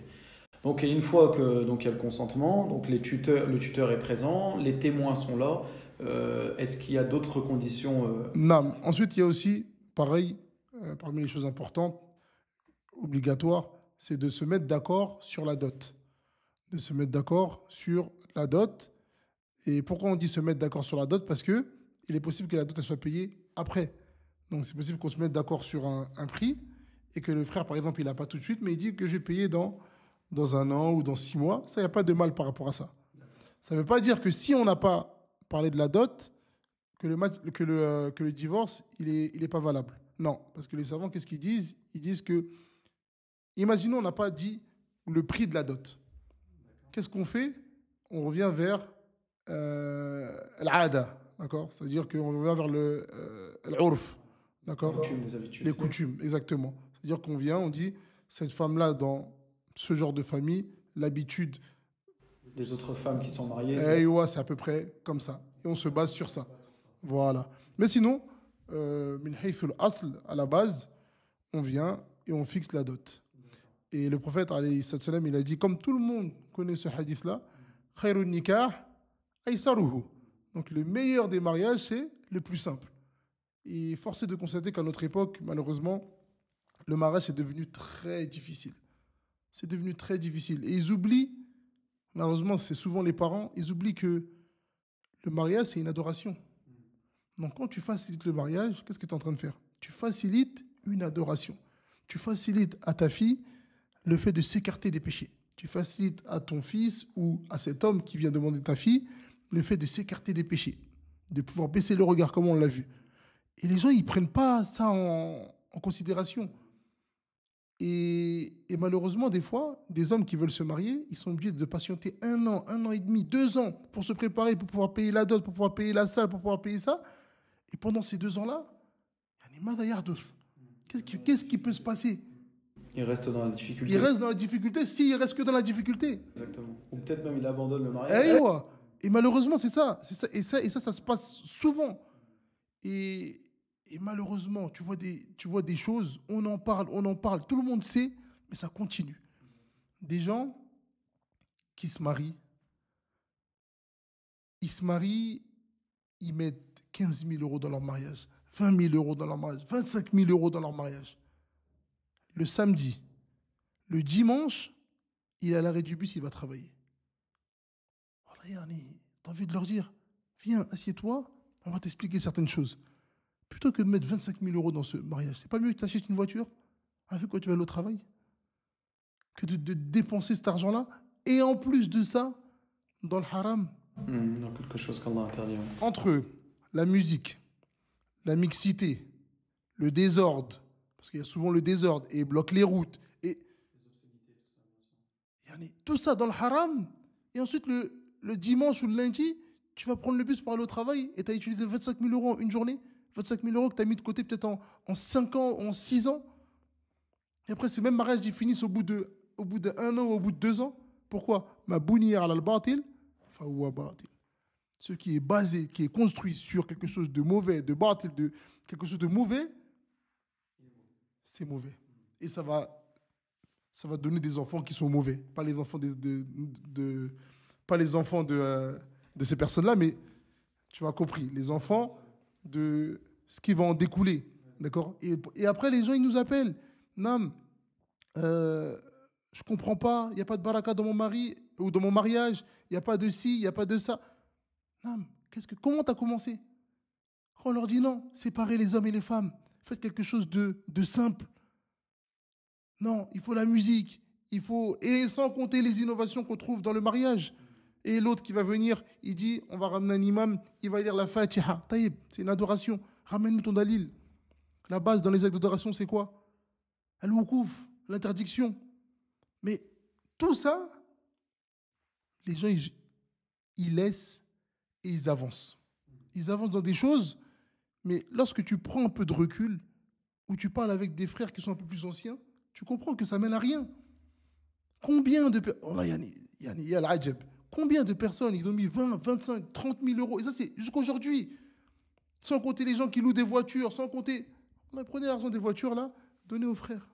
Speaker 2: Donc une fois que donc il y a le consentement, donc les tuteurs, le tuteur est présent, les témoins sont là. Euh, est-ce qu'il y a
Speaker 1: d'autres conditions euh, Non. Ensuite il y a aussi pareil parmi les choses importantes obligatoires c'est de se mettre d'accord sur la dot. De se mettre d'accord sur la dot. Et pourquoi on dit se mettre d'accord sur la dot Parce que il est possible que la dot elle soit payée après. Donc c'est possible qu'on se mette d'accord sur un, prix et que le frère, par exemple, il n'a pas tout de suite, mais il dit que je payé dans, dans un an ou dans six mois. Ça, il n'y a pas de mal par rapport à ça. Ça ne veut pas dire que si on n'a pas parlé de la dot, que le, que le, euh, que le divorce, il n'est il est pas valable. Non, parce que les savants, qu'est-ce qu'ils disent Ils disent que Imaginons, on n'a pas dit le prix de la dot. Qu'est-ce qu'on fait On revient vers euh, l'ada, d'accord C'est-à-dire qu'on revient vers le euh, d'accord Les coutumes, Les coutumes, exactement. C'est-à-dire qu'on vient, on dit, cette femme-là, dans ce genre de famille, l'habitude...
Speaker 2: Des autres femmes qui sont mariées. c'est
Speaker 1: eh, à peu près comme ça. Et on se base sur ça. Voilà. Mais sinon, euh, à la base, on vient et on fixe la dot. Et le prophète, il a dit, comme tout le monde connaît ce hadith-là, khairun nikah aïsaruhu. Donc le meilleur des mariages, c'est le plus simple. Et force est de constater qu'à notre époque, malheureusement, le mariage est devenu très difficile. C'est devenu très difficile. Et ils oublient, malheureusement, c'est souvent les parents, ils oublient que le mariage, c'est une adoration. Donc quand tu facilites le mariage, qu'est-ce que tu es en train de faire Tu facilites une adoration. Tu facilites à ta fille le fait de s'écarter des péchés. Tu facilites à ton fils ou à cet homme qui vient demander ta fille le fait de s'écarter des péchés, de pouvoir baisser le regard comme on l'a vu. Et les gens, ils prennent pas ça en, considération. Et, malheureusement, des fois, des hommes qui veulent se marier, ils sont obligés de patienter un an, un an et demi, deux ans pour se préparer, pour pouvoir payer la dot, pour pouvoir payer la salle, pour pouvoir payer ça. Et pendant ces deux ans-là, qu'est-ce qui peut se passer
Speaker 2: il reste dans la difficulté. Il reste dans
Speaker 1: la difficulté s'il reste que dans la difficulté.
Speaker 2: Exactement. Ou peut-être même il abandonne le mariage.
Speaker 1: Eh et, malheureusement, c'est ça. ça. Et ça, et ça, ça se passe souvent. Et, malheureusement, tu vois, des, tu vois des choses, on en parle, on en parle, tout le monde sait, mais ça continue. Des gens qui se marient, ils se marient, ils mettent 15 000 euros dans leur mariage, 20 000 euros dans leur mariage, 25 000 euros dans leur mariage le samedi. Le dimanche, il est à l'arrêt du bus, il va travailler. Oh, t'as envie de leur dire, viens, assieds-toi, on va t'expliquer certaines choses. Plutôt que de mettre 25 000 euros dans ce mariage, c'est pas mieux que t'achètes une voiture ah, avec quoi tu vas aller au travail que de, dépenser cet argent-là et en plus de ça, dans le haram. Hmm, quelque chose Entre eux, la musique, la mixité, le désordre, parce qu'il y a souvent le désordre et bloque les routes. Et tout ça dans le haram. Et ensuite, le, le dimanche ou le lundi, tu vas prendre le bus pour aller au travail et tu as utilisé 25 000 euros en une journée. 25 000 euros que tu as mis de côté peut-être en, en 5 ans, en 6 ans. Et après, ces mêmes mariages, ils finissent au bout de au bout d'un an ou au bout de deux ans. Pourquoi Ma Ce qui est basé, qui est construit sur quelque chose de mauvais, de batil, de quelque chose de mauvais, c'est mauvais. Et ça va, ça va donner des enfants qui sont mauvais. Pas les enfants de, de, pas les enfants de, euh, de ces personnes-là, mais tu m'as compris, les enfants de ce qui va en découler. D'accord et, après, les gens, ils nous appellent. Nam, euh, je comprends pas, il n'y a pas de baraka dans mon mari ou dans mon mariage, il n'y a pas de ci, il n'y a pas de ça. Nam, qu'est-ce que, comment as commencé On leur dit non, séparer les hommes et les femmes. Faites quelque chose de, simple. Non, il faut la musique. Il faut et sans compter les innovations qu'on trouve dans le mariage. Et l'autre qui va venir, il dit, on va ramener un imam, il va lire la Fatiha. Taïb, c'est une adoration. Ramène-nous ton dalil. La base dans les actes d'adoration, c'est quoi al l'interdiction. Mais tout ça, les gens, ils, ils laissent et ils avancent. Ils avancent dans des choses mais lorsque tu prends un peu de recul, ou tu parles avec des frères qui sont un peu plus anciens, tu comprends que ça mène à rien. Combien de personnes. Oh combien de personnes ils ont mis 20, 25, 30 000 euros Et ça, c'est jusqu'aujourd'hui. Sans compter les gens qui louent des voitures, sans compter. prenez l'argent des voitures là, donnez aux frères.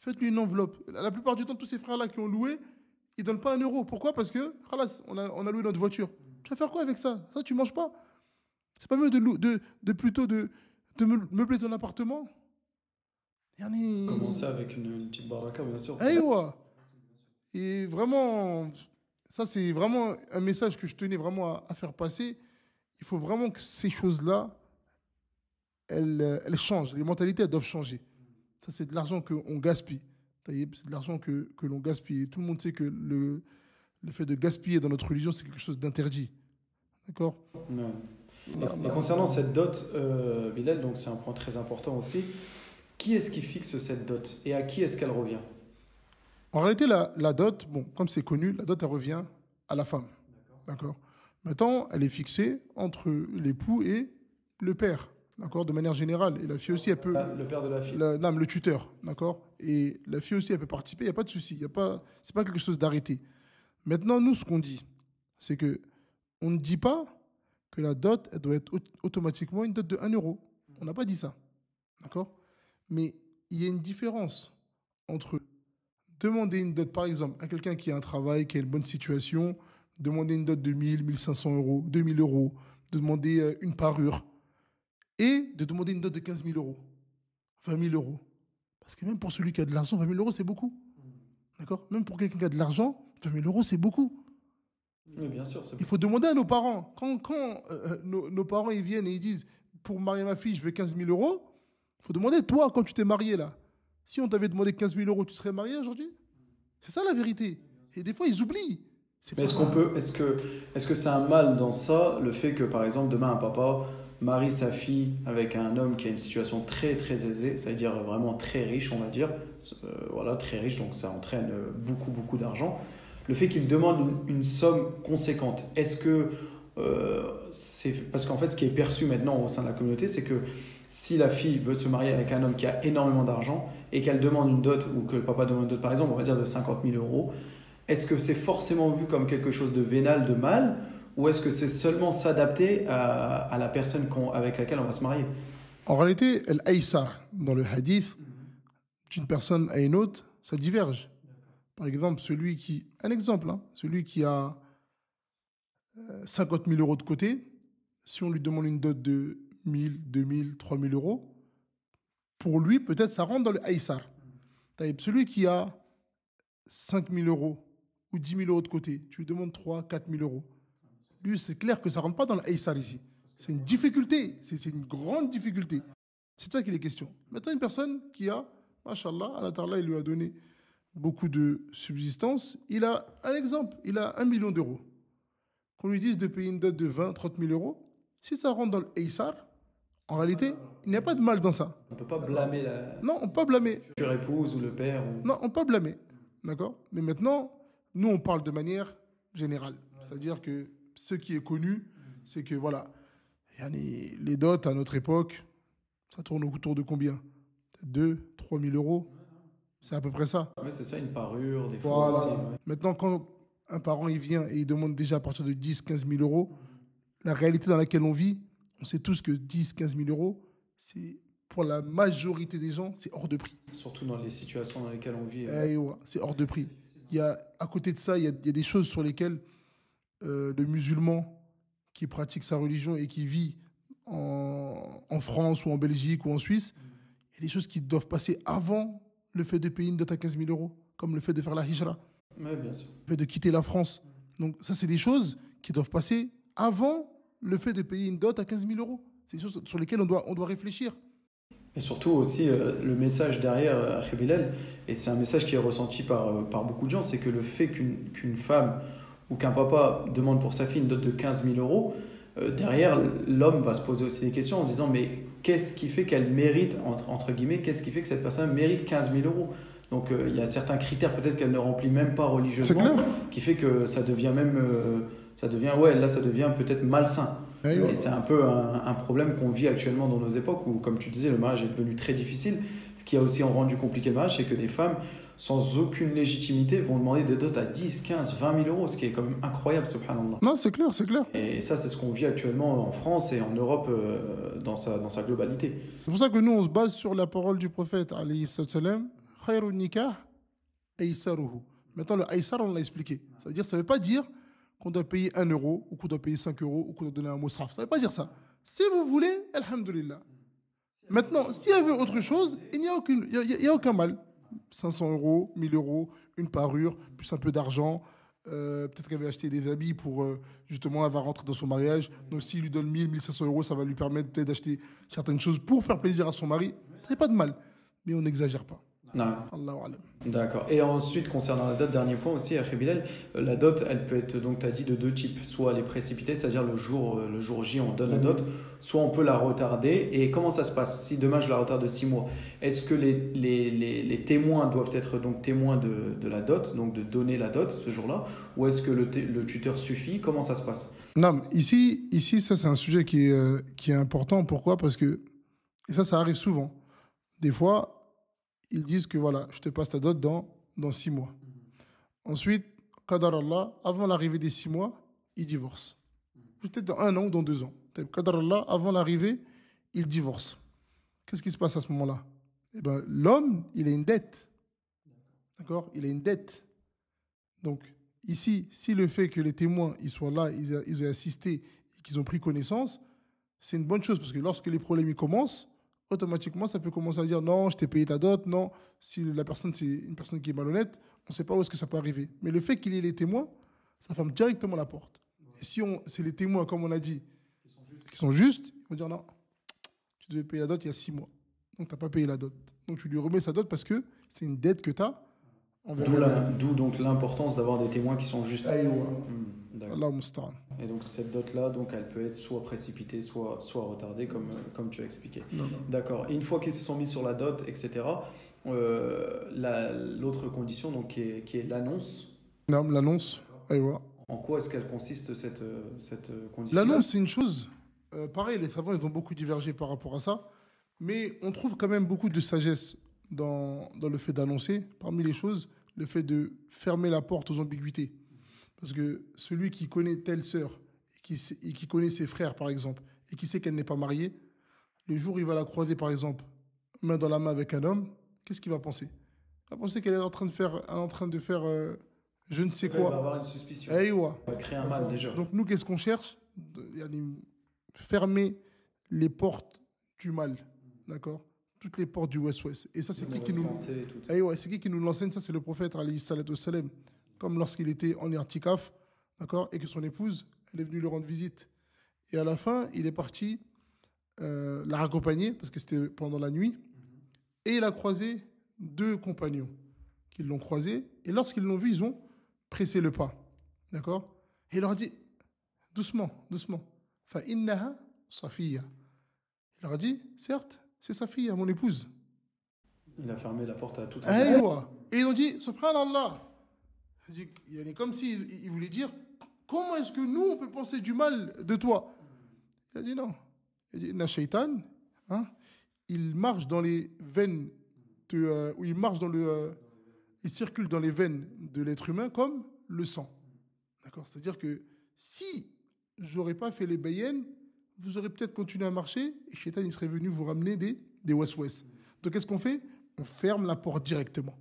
Speaker 1: Faites-lui une enveloppe. La plupart du temps, tous ces frères-là qui ont loué, ils donnent pas un euro. Pourquoi Parce que, on a, on a loué notre voiture. Tu vas faire quoi avec ça Ça, tu manges pas. C'est pas mieux de, de, plutôt de, de meubler ton appartement
Speaker 2: Commencer avec une, petite baraka, bien sûr. Eh,
Speaker 1: Et vraiment, ça c'est vraiment un message que je tenais vraiment à, faire passer. Il faut vraiment que ces choses-là, elles, elles, changent. Les mentalités, elles doivent changer. Ça c'est de l'argent qu'on gaspille. C'est de l'argent que, l'on gaspille. tout le monde sait que le, le fait de gaspiller dans notre religion, c'est quelque chose d'interdit. D'accord Non. Et, bah, bah, concernant bah. cette
Speaker 2: dot, euh, Bilal, donc c'est un point très important aussi. Qui est-ce qui fixe cette dot et à qui est-ce qu'elle revient
Speaker 1: En réalité, la, dot, bon, comme c'est connu, la dot elle revient à la femme. D'accord. Maintenant, elle est fixée entre l'époux et le père. D'accord, de manière générale. Et la fille aussi, elle peut. Le père de la fille. le tuteur, d'accord. Et la fille aussi, elle peut participer. Il n'y a pas de souci. Il a pas. C'est pas quelque chose d'arrêté. Maintenant, nous, ce qu'on dit, c'est que on ne dit pas que la dot, elle doit être automatiquement une dot de 1 euro. On n'a pas dit ça. D'accord Mais il y a une différence entre demander une dot, par exemple, à quelqu'un qui a un travail, qui a une bonne situation, demander une dot de 1000, 1500 euros, 2000 euros, de demander euh, une parure, et de demander une dot de 15 000 euros, 20 000 euros. Parce que même pour celui qui a de l'argent, 20 000 euros, c'est beaucoup. D'accord Même pour quelqu'un qui a de l'argent, 20 000 euros, c'est beaucoup. Il faut demander à nos parents. Quand, quand euh, euh, nos, parents ils viennent et ils disent pour marier ma fille, je veux 15 000 euros, il faut demander toi quand tu t'es marié là. Si on t'avait demandé 15 000 euros, tu serais marié aujourd'hui C'est ça la vérité. Et des fois, ils oublient. Est-ce
Speaker 2: qu'on peut, est-ce que, est-ce que c'est un mal dans ça le fait que par exemple demain un papa marie sa fille avec un homme qui a une situation très très aisée, c'est-à-dire vraiment très riche, on va dire, euh, voilà très riche, donc ça entraîne beaucoup beaucoup d'argent le fait qu'il demande une, somme conséquente, est-ce que euh, c'est parce qu'en fait ce qui est perçu maintenant au sein de la communauté, c'est que si la fille veut se marier avec un homme qui a énormément d'argent et qu'elle demande une dot ou que le papa demande une dot par exemple, on va dire de 50 000 euros, est-ce que c'est forcément vu comme quelque chose de vénal, de mal, ou est-ce que c'est seulement s'adapter à, la personne avec
Speaker 1: laquelle on va se marier En réalité, aïssa dans le hadith, d'une personne à une autre, ça diverge. Par exemple, celui qui, un exemple, hein, celui qui a 50 euh, 000 euros de côté, si on lui demande une dot de 1000, 2000, 3000 euros, pour lui, peut-être ça rentre dans le Aïsar. Celui qui a 5 000 euros ou 10 000 euros de côté, tu lui demandes 3, 4 000 euros. Lui, c'est clair que ça rentre pas dans le Aïsar ici. C'est une difficulté, c'est une grande difficulté. C'est ça qu'il est question. Maintenant, une personne qui a, mashallah, Allah Ta'ala, il lui a donné beaucoup de subsistance, il a un exemple, il a un million d'euros. Qu'on lui dise de payer une dot de 20, 30 000 euros, si ça rentre dans le en réalité, il n'y a pas de mal dans ça.
Speaker 2: On ne peut pas blâmer la.
Speaker 1: Non, on peut pas blâmer. Future épouse ou le père. Non, on peut pas blâmer. D'accord Mais maintenant, nous, on parle de manière générale. C'est-à-dire que ce qui est connu, c'est que voilà, les dots à notre époque, ça tourne autour de combien 2, 3 000 euros c'est à peu près ça. c'est ça, une parure, des fois aussi, Maintenant, quand un parent il vient et il demande déjà à partir de 10, 15 000 euros, la réalité dans laquelle on vit, on sait tous que 10, 15 000 euros, c'est pour la majorité des gens, c'est hors de prix. Surtout dans les situations dans lesquelles on vit. Eh c'est hors de prix. Il y a, à côté de ça, il y a, des choses sur lesquelles euh, le musulman qui pratique sa religion et qui vit en, en France ou en Belgique ou en Suisse, il y a des choses qui doivent passer avant le fait de payer une dot à 15 000 euros, comme le fait de faire la hijra, le fait de quitter la France. Donc ça, c'est des choses qui doivent passer avant le fait de payer une dot à 15 000 euros. C'est des choses sur lesquelles on doit, on doit réfléchir. Et surtout aussi euh, le message derrière euh,
Speaker 2: et c'est un message qui est ressenti par, euh, par beaucoup de gens, c'est que le fait qu'une femme ou qu'un papa demande pour sa fille une dot de 15 000 euros, euh, derrière, l'homme va se poser aussi des questions en se disant mais qu'est-ce qui fait qu'elle mérite, entre, guillemets, qu'est-ce qui fait que cette personne mérite 15 000 euros donc euh, il y a certains critères peut-être qu'elle ne remplit même pas religieusement, qui fait que ça devient même, euh, ça devient, ouais, là ça devient peut-être malsain. Eh Et c'est un peu un, problème qu'on vit actuellement dans nos époques où, comme tu disais, le mariage est devenu très difficile. Ce qui a aussi rendu compliqué le mariage, c'est que des femmes sans aucune légitimité, vont demander des dots à 10, 15, 20 000 euros, ce qui est quand même incroyable, subhanallah. Non, c'est clair, c'est clair. Et ça, c'est ce qu'on vit actuellement en France et en Europe euh, dans, sa, dans sa globalité.
Speaker 1: C'est pour ça que nous, on se base sur la parole du prophète, alayhi salam, khayrun nikah, Maintenant, le aysar, on l'a expliqué. Ça veut dire, ça veut pas dire qu'on doit payer 1 euro, ou qu'on doit payer 5 euros, ou qu'on doit donner un mousraf. Ça veut pas dire ça. Si vous voulez, alhamdulillah. Maintenant, s'il y avait autre chose, il n'y a, aucune, a aucun mal. 500 euros, 1000 euros, une parure, plus un peu d'argent. Euh, peut-être qu'elle avait acheté des habits pour euh, justement elle va rentrer dans son mariage. Donc s'il lui donne 1000, 1500 euros, ça va lui permettre peut-être d'acheter certaines choses pour faire plaisir à son mari. C'est pas de mal, mais on n'exagère pas.
Speaker 2: D'accord. Et ensuite, concernant la dot, dernier point aussi, Bilal, euh, la dot, elle peut être, donc tu as dit, de deux types. Soit elle est précipitée, c'est-à-dire le jour, euh, le jour J, on donne la mhm. dot, soit on peut la retarder. Et comment ça se passe Si demain je la retarde de six mois, est-ce que les, les, témoins doivent être donc témoins de, la dot, donc de donner la dot ce jour-là, ou est-ce que le, tuteur suffit Comment ça se passe
Speaker 1: Non, ici, ici ça c'est un sujet qui est, euh, qui est important. Pourquoi Parce que, et ça, ça arrive souvent. Des fois, ils disent que voilà, je te passe ta dot dans, dans six mois. Mm-hmm. Ensuite, Qadar avant l'arrivée des six mois, il divorce- mm-hmm. Peut-être dans un an ou dans deux ans. Qadar avant l'arrivée, il divorce Qu'est-ce qui se passe à ce moment-là Eh bien, l'homme, il a une dette. D'accord Il a une dette. Donc, ici, si le fait que les témoins ils soient là, ils, ils aient assisté et qu'ils ont pris connaissance, c'est une bonne chose parce que lorsque les problèmes commencent, automatiquement, ça peut commencer à dire non, je t'ai payé ta dot, non. Si la personne, c'est une personne qui est malhonnête, on ne sait pas où est-ce que ça peut arriver. Mais le fait qu'il y ait les témoins, ça ferme directement la porte. Et si on, c'est les témoins, comme on a dit, qui sont justes, qui sont ils vont dire non, tu devais payer la dot il y a six mois. Donc, tu n'as pas payé la dot. Donc, tu lui remets sa dot parce que c'est une dette que tu as D'où
Speaker 2: donc l'importance d'avoir des témoins qui sont juste. Ah,
Speaker 1: hmm,
Speaker 2: et donc cette dot-là, donc elle peut être soit précipitée, soit, soit retardée, comme, euh, comme tu as expliqué. D'accord. Et une fois qu'ils se sont mis sur la dot, etc., euh, l'autre condition donc, qui est, l'annonce.
Speaker 1: Non, l'annonce. Ah,
Speaker 2: en quoi est-ce qu'elle consiste, cette, euh, cette condition L'annonce, c'est une
Speaker 1: chose. pareil, les savants, ils ont beaucoup divergé par rapport à ça. Mais on trouve quand même beaucoup de sagesse dans, dans le fait d'annoncer, parmi les choses, le fait de fermer la porte aux ambiguïtés. Parce que celui qui connaît telle sœur et qui, et qui connaît ses frères, par exemple, et qui sait qu'elle n'est pas mariée, le jour où il va la croiser, par exemple, main dans la main avec un homme, qu'est-ce qu'il va penser Il va penser qu'elle est en train de faire, en train de faire euh, je ne sais quoi. Il va avoir une suspicion. Eh va créer un mal déjà. Donc nous, qu'est-ce qu'on cherche Fermer les portes du mal. D'accord toutes les portes du West-Ouest. Et ça, c'est qui qui nous, eh c'est qui qui nous l'enseigne? Ça, c'est le prophète, Comme lorsqu'il était en Irtikaf, d'accord, et que son épouse, elle est venue lui rendre visite. Et à la fin, il est parti, euh, la raccompagner, parce que c'était pendant la nuit, mm-hmm. et il a croisé deux compagnons qui l'ont croisé, et lorsqu'ils l'ont vu, ils ont pressé le pas, d'accord? Et il leur dit, doucement, doucement, fa innaha safiya. Il leur a dit, certes, c'est sa fille, à hein, mon épouse.
Speaker 2: Il a fermé la porte à toute la eh,
Speaker 1: Et ils ont dit, subhanallah. Il est comme s'il voulait dire, comment est-ce que nous, on peut penser du mal de toi Il a dit non. Il a dit, shaitan, hein, il marche dans les veines, de, euh, il marche dans le... Euh, circule dans les veines de l'être humain comme le sang. D'accord C'est-à-dire que si j'aurais pas fait les bayennes, vous aurez peut-être continué à marcher et Shaitan, il serait venu vous ramener des, des West-West. Donc, qu'est-ce qu'on fait On ferme la porte directement.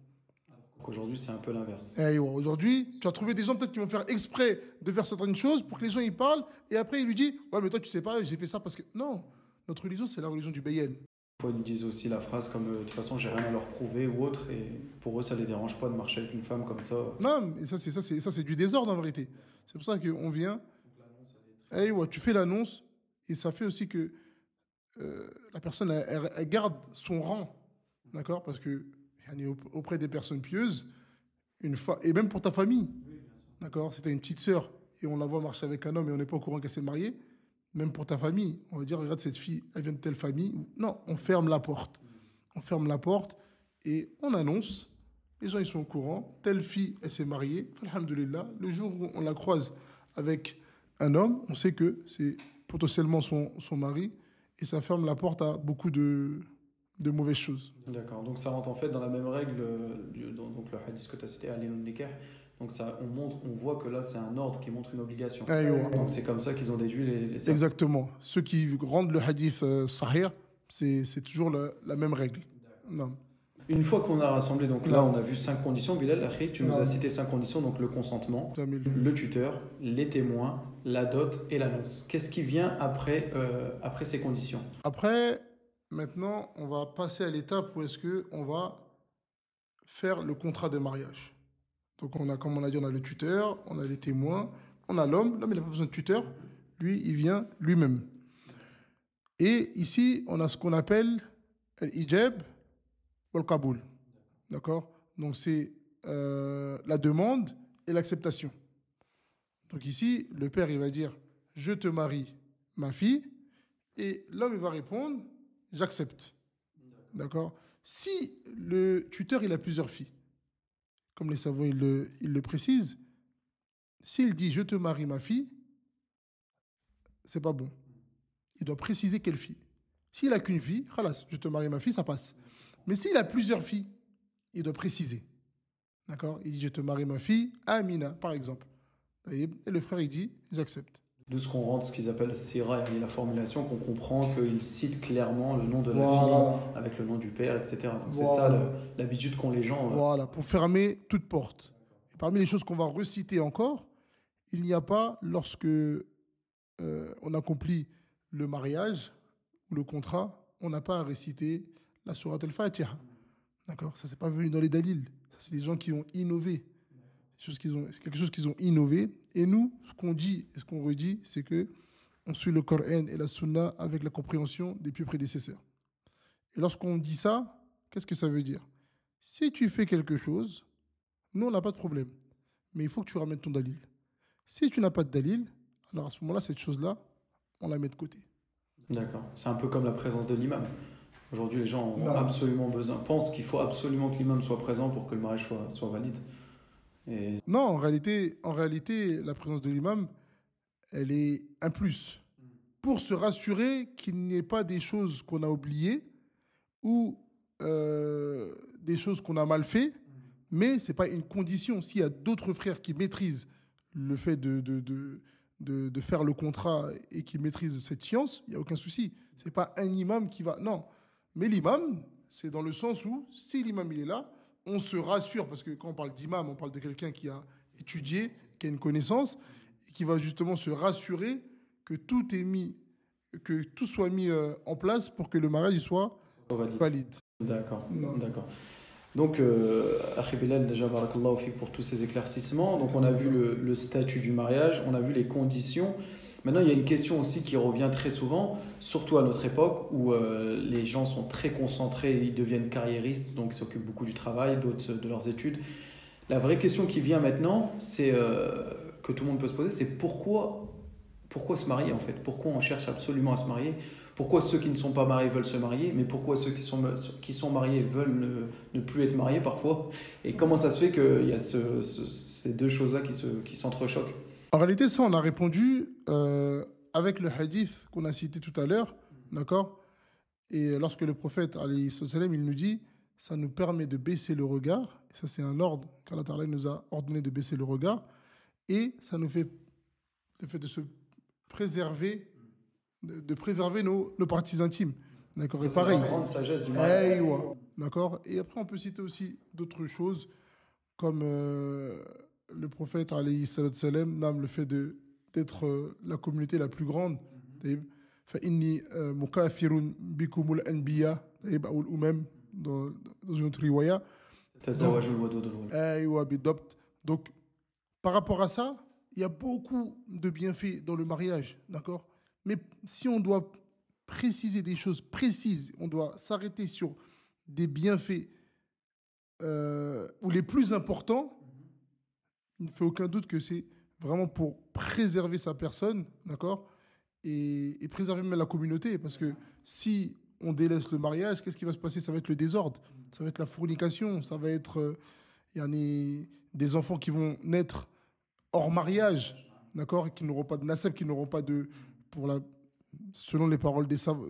Speaker 1: Aujourd'hui, c'est un peu l'inverse. Eh aujourd'hui, tu as trouvé des gens peut-être qui vont faire exprès de faire certaines choses pour que les gens y parlent et après, il lui dit Ouais, mais toi, tu sais pas, j'ai fait ça parce que. Non, notre religion, c'est la religion du Bayen.
Speaker 2: Ils disent aussi la phrase comme euh, de toute façon j'ai rien à leur prouver ou autre et
Speaker 1: pour eux ça les dérange pas de marcher avec une femme comme ça. Non mais ça c'est ça c'est ça c'est du désordre en vérité. C'est pour ça qu'on vient. Eh ouais, tu fais l'annonce, et ça fait aussi que euh, la personne, elle, garde son rang, mmh. d'accord Parce que est auprès des personnes pieuses, une fois et même pour ta famille, d'accord Si une petite sœur et on la voit marcher avec un homme et on n'est pas au courant qu'elle s'est mariée, même pour ta famille, on va dire, regarde cette fille, elle vient de telle famille. Non, on ferme la porte. Mmh. On ferme la porte et on annonce. Les gens, ils sont au courant. Telle fille, elle s'est mariée. Alhamdulillah, le jour où on la croise avec un homme, on sait que c'est potentiellement son, son mari, et ça ferme la porte à beaucoup de, de mauvaises choses.
Speaker 2: D'accord, donc ça rentre en fait dans la même règle, euh, donc le hadith que tu as cité, donc ça, on, montre, on voit que là, c'est un ordre qui montre une obligation. Ah, donc c'est comme ça qu'ils ont déduit les, Exactement.
Speaker 1: Ceux qui rendent le hadith euh, sahir, c'est toujours la, la même règle. Non. Une fois qu'on a rassemblé, donc là on a vu
Speaker 2: cinq conditions, Bilal, tu nous as cité cinq conditions, donc le consentement, le tuteur, les témoins, la dot et la noce. Qu'est-ce qui vient après, euh, après ces conditions
Speaker 1: Après, maintenant, on va passer à l'étape où est-ce qu'on va faire le contrat de mariage. Donc on a, comme on a dit, on a le tuteur, on a les témoins, on a l'homme. L'homme, il n'a pas besoin de tuteur, lui, il vient lui-même. Et ici, on a ce qu'on appelle l'ijab, le Kaboul. D'accord Donc c'est euh, la demande et l'acceptation. Donc ici, le père, il va dire, je te marie ma fille, et l'homme, il va répondre, j'accepte. D'accord Si le tuteur, il a plusieurs filles, comme les savants, ils le, le précisent, s'il dit, je te marie ma fille, c'est pas bon. Il doit préciser quelle fille. S'il a qu'une fille, je te marie ma fille, ça passe. Mais s'il a plusieurs filles, il doit préciser. D'accord Il dit Je te marie ma fille Amina, par exemple. Et le frère, il dit J'accepte.
Speaker 2: De ce qu'on rentre, ce qu'ils appellent Sira, et la formulation qu'on comprend qu'il cite clairement le nom de la fille avec le nom du père, etc. c'est ça l'habitude qu'ont les gens. Euh. Voilà,
Speaker 1: pour fermer toute porte. Et parmi les choses qu'on va reciter encore, il n'y a pas, lorsque euh, on accomplit le mariage ou le contrat, on n'a pas à réciter la Surat al-Fatiha. D'accord Ça, c'est pas venu dans les dalils. Ça, c'est des gens qui ont innové. C'est quelque chose qu'ils ont innové. Et nous, ce qu'on dit et ce qu'on redit, c'est que on suit le Coran et la Sunna avec la compréhension des plus prédécesseurs. Et lorsqu'on dit ça, qu'est-ce que ça veut dire Si tu fais quelque chose, nous, on n'a pas de problème. Mais il faut que tu ramènes ton dalil. Si tu n'as pas de dalil, alors à ce moment-là, cette chose-là, on la met de côté.
Speaker 2: D'accord. C'est un peu comme la présence de l'imam. Aujourd'hui, les gens ont absolument besoin, pensent qu'il faut absolument que l'imam soit présent pour
Speaker 1: que le mariage soit, soit valide. Non, en réalité, en réalité, la présence de l'imam, elle est un plus. Pour se rassurer qu'il n'y ait pas des choses qu'on a oubliées ou euh, des choses qu'on a mal fait, mais ce n'est pas une condition. S'il y a d'autres frères qui maîtrisent le fait de, de, de de, faire le contrat et qui maîtrisent cette science, il n'y a aucun souci. C'est pas un imam qui va. Non, mais l'imam, c'est dans le sens où, si l'imam il est là, on se rassure, parce que quand on parle d'imam, on parle de quelqu'un qui a étudié, qui a une connaissance, et qui va justement se rassurer que tout est mis, que tout soit mis euh, en place pour que le mariage soit valide. D'accord, d'accord.
Speaker 2: Donc, euh, déjà, barakallahu pour tous ces éclaircissements. Donc, on a vu le statut du mariage, on a vu les conditions. Maintenant, il y a une question aussi qui revient très souvent, surtout à notre époque où euh, les gens sont très concentrés, ils deviennent carriéristes, donc ils s'occupent beaucoup du travail, d'autres euh, de leurs études. La vraie question qui vient maintenant, c'est euh, que tout le monde peut se poser, c'est pourquoi, pourquoi se marier en fait Pourquoi on cherche absolument à se marier Pourquoi ceux qui ne sont pas mariés veulent se marier Mais pourquoi ceux qui sont, qui sont mariés veulent ne, plus être mariés parfois Et comment ça se fait qu'il y a ces deux choses-là qui s'entrechoquent se, qui
Speaker 1: en réalité, ça, on a répondu euh, avec le hadith qu'on a cité tout à l'heure, d'accord Et lorsque le prophète, alayhi il nous dit, ça nous permet de baisser le regard, ça c'est un ordre qu'Allah Ta'ala nous a ordonné de baisser le regard, et ça nous fait le fait de se préserver, de, préserver nos, parties intimes. D'accord Et pareil. La grande sagesse du D'accord Et après, on peut citer aussi d'autres choses comme. Euh, le prophète alayhi salam nomme le fait de d'être euh, la communauté la plus grande euh, dans une autre riwaya
Speaker 2: eh,
Speaker 1: donc par rapport à ça il y a beaucoup de bienfaits dans le mariage d'accord mais si on doit préciser des choses précises on doit s'arrêter sur des bienfaits euh, ou les plus importants il ne fait aucun doute que c'est vraiment pour préserver sa personne, d'accord et, préserver même la communauté. Parce que si on délaisse le mariage, qu'est-ce qui va se passer Ça va être le désordre, ça va être la fornication, ça va être. il euh, y en a des enfants qui vont naître hors mariage, d'accord Qui n'auront pas de nasab, qui n'auront pas de. Pour la, selon les paroles des savants,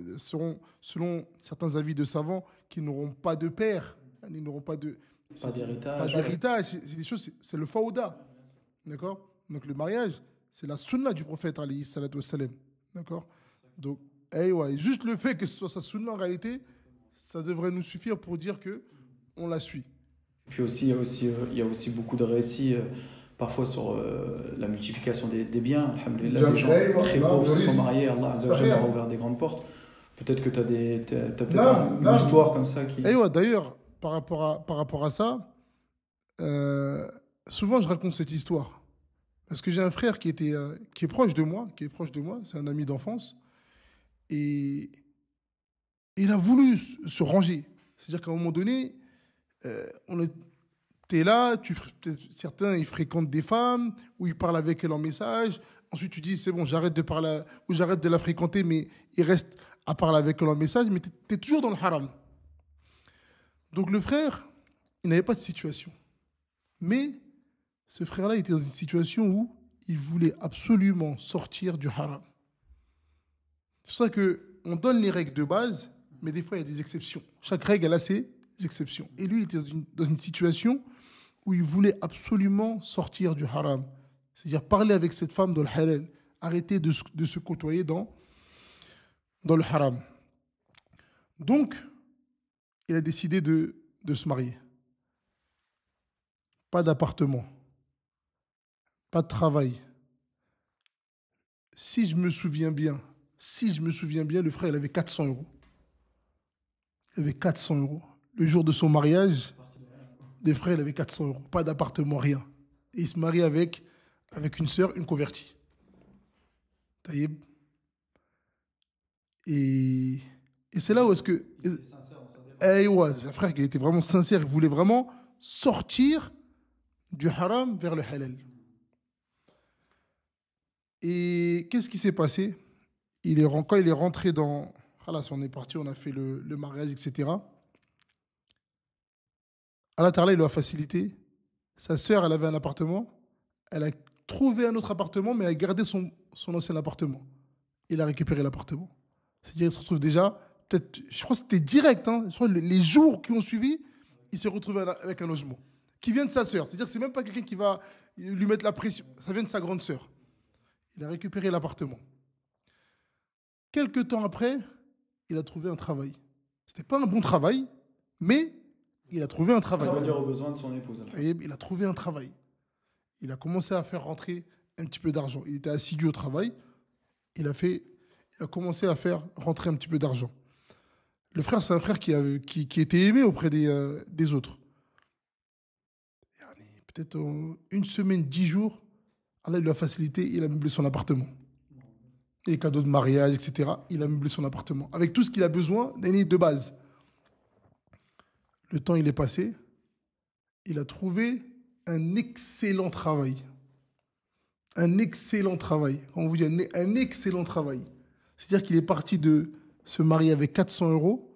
Speaker 1: selon certains avis de savants, qui n'auront pas de père, ils n'auront pas de. Pas d'héritage. Pas d'héritage. C'est des choses, c'est le fauda. D'accord Donc le mariage, c'est la sunna du prophète, alayhi salatu wassalam. D'accord Donc, et eh ouais, juste le fait que ce soit sa sunna en réalité, ça devrait nous suffire pour dire que on la suit. Puis
Speaker 2: aussi, il y a aussi, il y a aussi beaucoup de récits euh, parfois sur euh, la multiplication des, biens. Alhamdulillah, des gens eh très pauvres se sont mariés, Allah a ouvert des grandes portes. Peut-être que tu as, as peut-être une histoire comme ça qui.
Speaker 1: Et eh ouais, d'ailleurs, par rapport à, par rapport à ça, euh, souvent je raconte cette histoire. Parce que j'ai un frère qui, était, euh, qui est proche de moi, qui est proche de moi, c'est un ami d'enfance. Et il a voulu se ranger. C'est-à-dire qu'à un moment donné, euh, on là, tu, certains il fréquentent des femmes, ou ils parlent avec elles en message. Ensuite, tu dis, c'est bon, j'arrête de parler, ou j'arrête de la fréquenter, mais il reste à parler avec elle en message, mais tu es toujours dans le haram. Donc le frère, il n'avait pas de situation. Mais ce frère-là était dans une situation où il voulait absolument sortir du haram. C'est pour ça que on donne les règles de base, mais des fois il y a des exceptions. Chaque règle a ses exceptions. Et lui, il était dans une, situation où il voulait absolument sortir du haram, c'est-à-dire parler avec cette femme dans le halal, arrêter de, se côtoyer dans dans le haram. Donc il a décidé de, se marier. Pas d'appartement, pas de travail. Si je me souviens bien, si je me souviens bien, le frère, il avait 400 euros. Il avait 400 euros. Le jour de son mariage, des frères, il avait 400 euros. Pas d'appartement, rien. Et il se marie avec, avec une sœur, une convertie. Taïb. Et, et c'est là où est-ce que et ouais, c'est un frère qui était vraiment sincère, qui voulait vraiment sortir du haram vers le halal. Et qu'est-ce qui s'est passé il est, Quand il est rentré dans. voilà, on est parti, on a fait le, mariage, etc. Allah Tarla, il l'a a facilité. Sa sœur, elle avait un appartement. Elle a trouvé un autre appartement, mais elle a gardé son, son ancien appartement. Il a récupéré l'appartement. C'est-à-dire qu'il se retrouve déjà je crois que c'était direct, hein. les jours qui ont suivi, il s'est retrouvé avec un logement qui vient de sa sœur. C'est-à-dire que c'est même pas quelqu'un qui va lui mettre la pression. Ça vient de sa grande sœur. Il a récupéré l'appartement. Quelques temps après, il a trouvé un travail. C'était pas un bon travail, mais il a trouvé un travail. il a trouvé un travail. Il a commencé à faire rentrer un petit peu d'argent. Il était assidu au travail. Il a fait, il a commencé à faire rentrer un petit peu d'argent. Le frère, c'est un frère qui, a, qui, était aimé auprès des, euh, des autres. Peut-être euh, une semaine, dix jours, Allah lui a facilité, il a meublé son appartement. Les cadeaux de mariage, etc. Il a meublé son appartement. Avec tout ce qu'il a besoin d'année de base. Le temps, il est passé. Il a trouvé un excellent travail. Un excellent travail. on vous dit un excellent travail. C'est-à-dire qu'il est parti de se marier avec 400 euros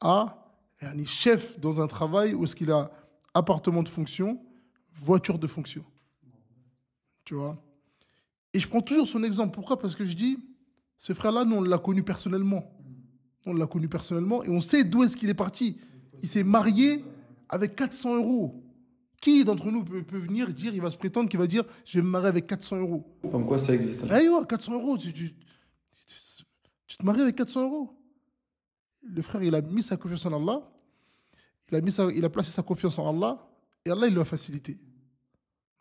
Speaker 1: à un chef dans un travail où est-ce qu'il a appartement de fonction, voiture de fonction. Tu vois Et je prends toujours son exemple. Pourquoi Parce que je dis, ce frère-là, nous, on l'a connu personnellement. On l'a connu personnellement et on sait d'où est-ce qu'il est parti. Il s'est marié avec 400 euros. Qui d'entre nous peut, venir dire, il va se prétendre qu'il va dire, je vais me marier avec 400 euros Comme quoi ça existe. 400 eh euros, tu te maries avec 400 euros. Le frère, il a mis sa confiance en Allah, il a, mis il a placé sa confiance en Allah, et Allah, il l'a facilité.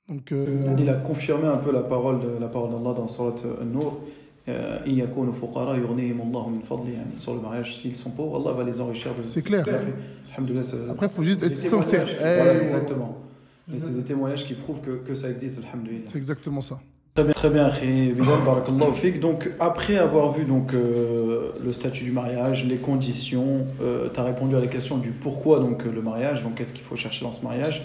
Speaker 1: Donc, euh... Il a confirmé
Speaker 2: un peu la parole d'Allah dans Surat euh, An-Nur. Euh, sur le mariage, s'ils sont pauvres, Allah va les enrichir de C'est clair. Après, il faut juste être sincère. Eh, exactement. et c'est des témoignages qui prouvent que, que ça existe, alhamdulillah. C'est exactement ça. Très bien, très bien, Donc, après avoir vu donc, euh, le statut du mariage, les conditions, euh, tu as répondu à la question du pourquoi donc, euh, le mariage, donc qu'est-ce qu'il faut chercher dans ce mariage.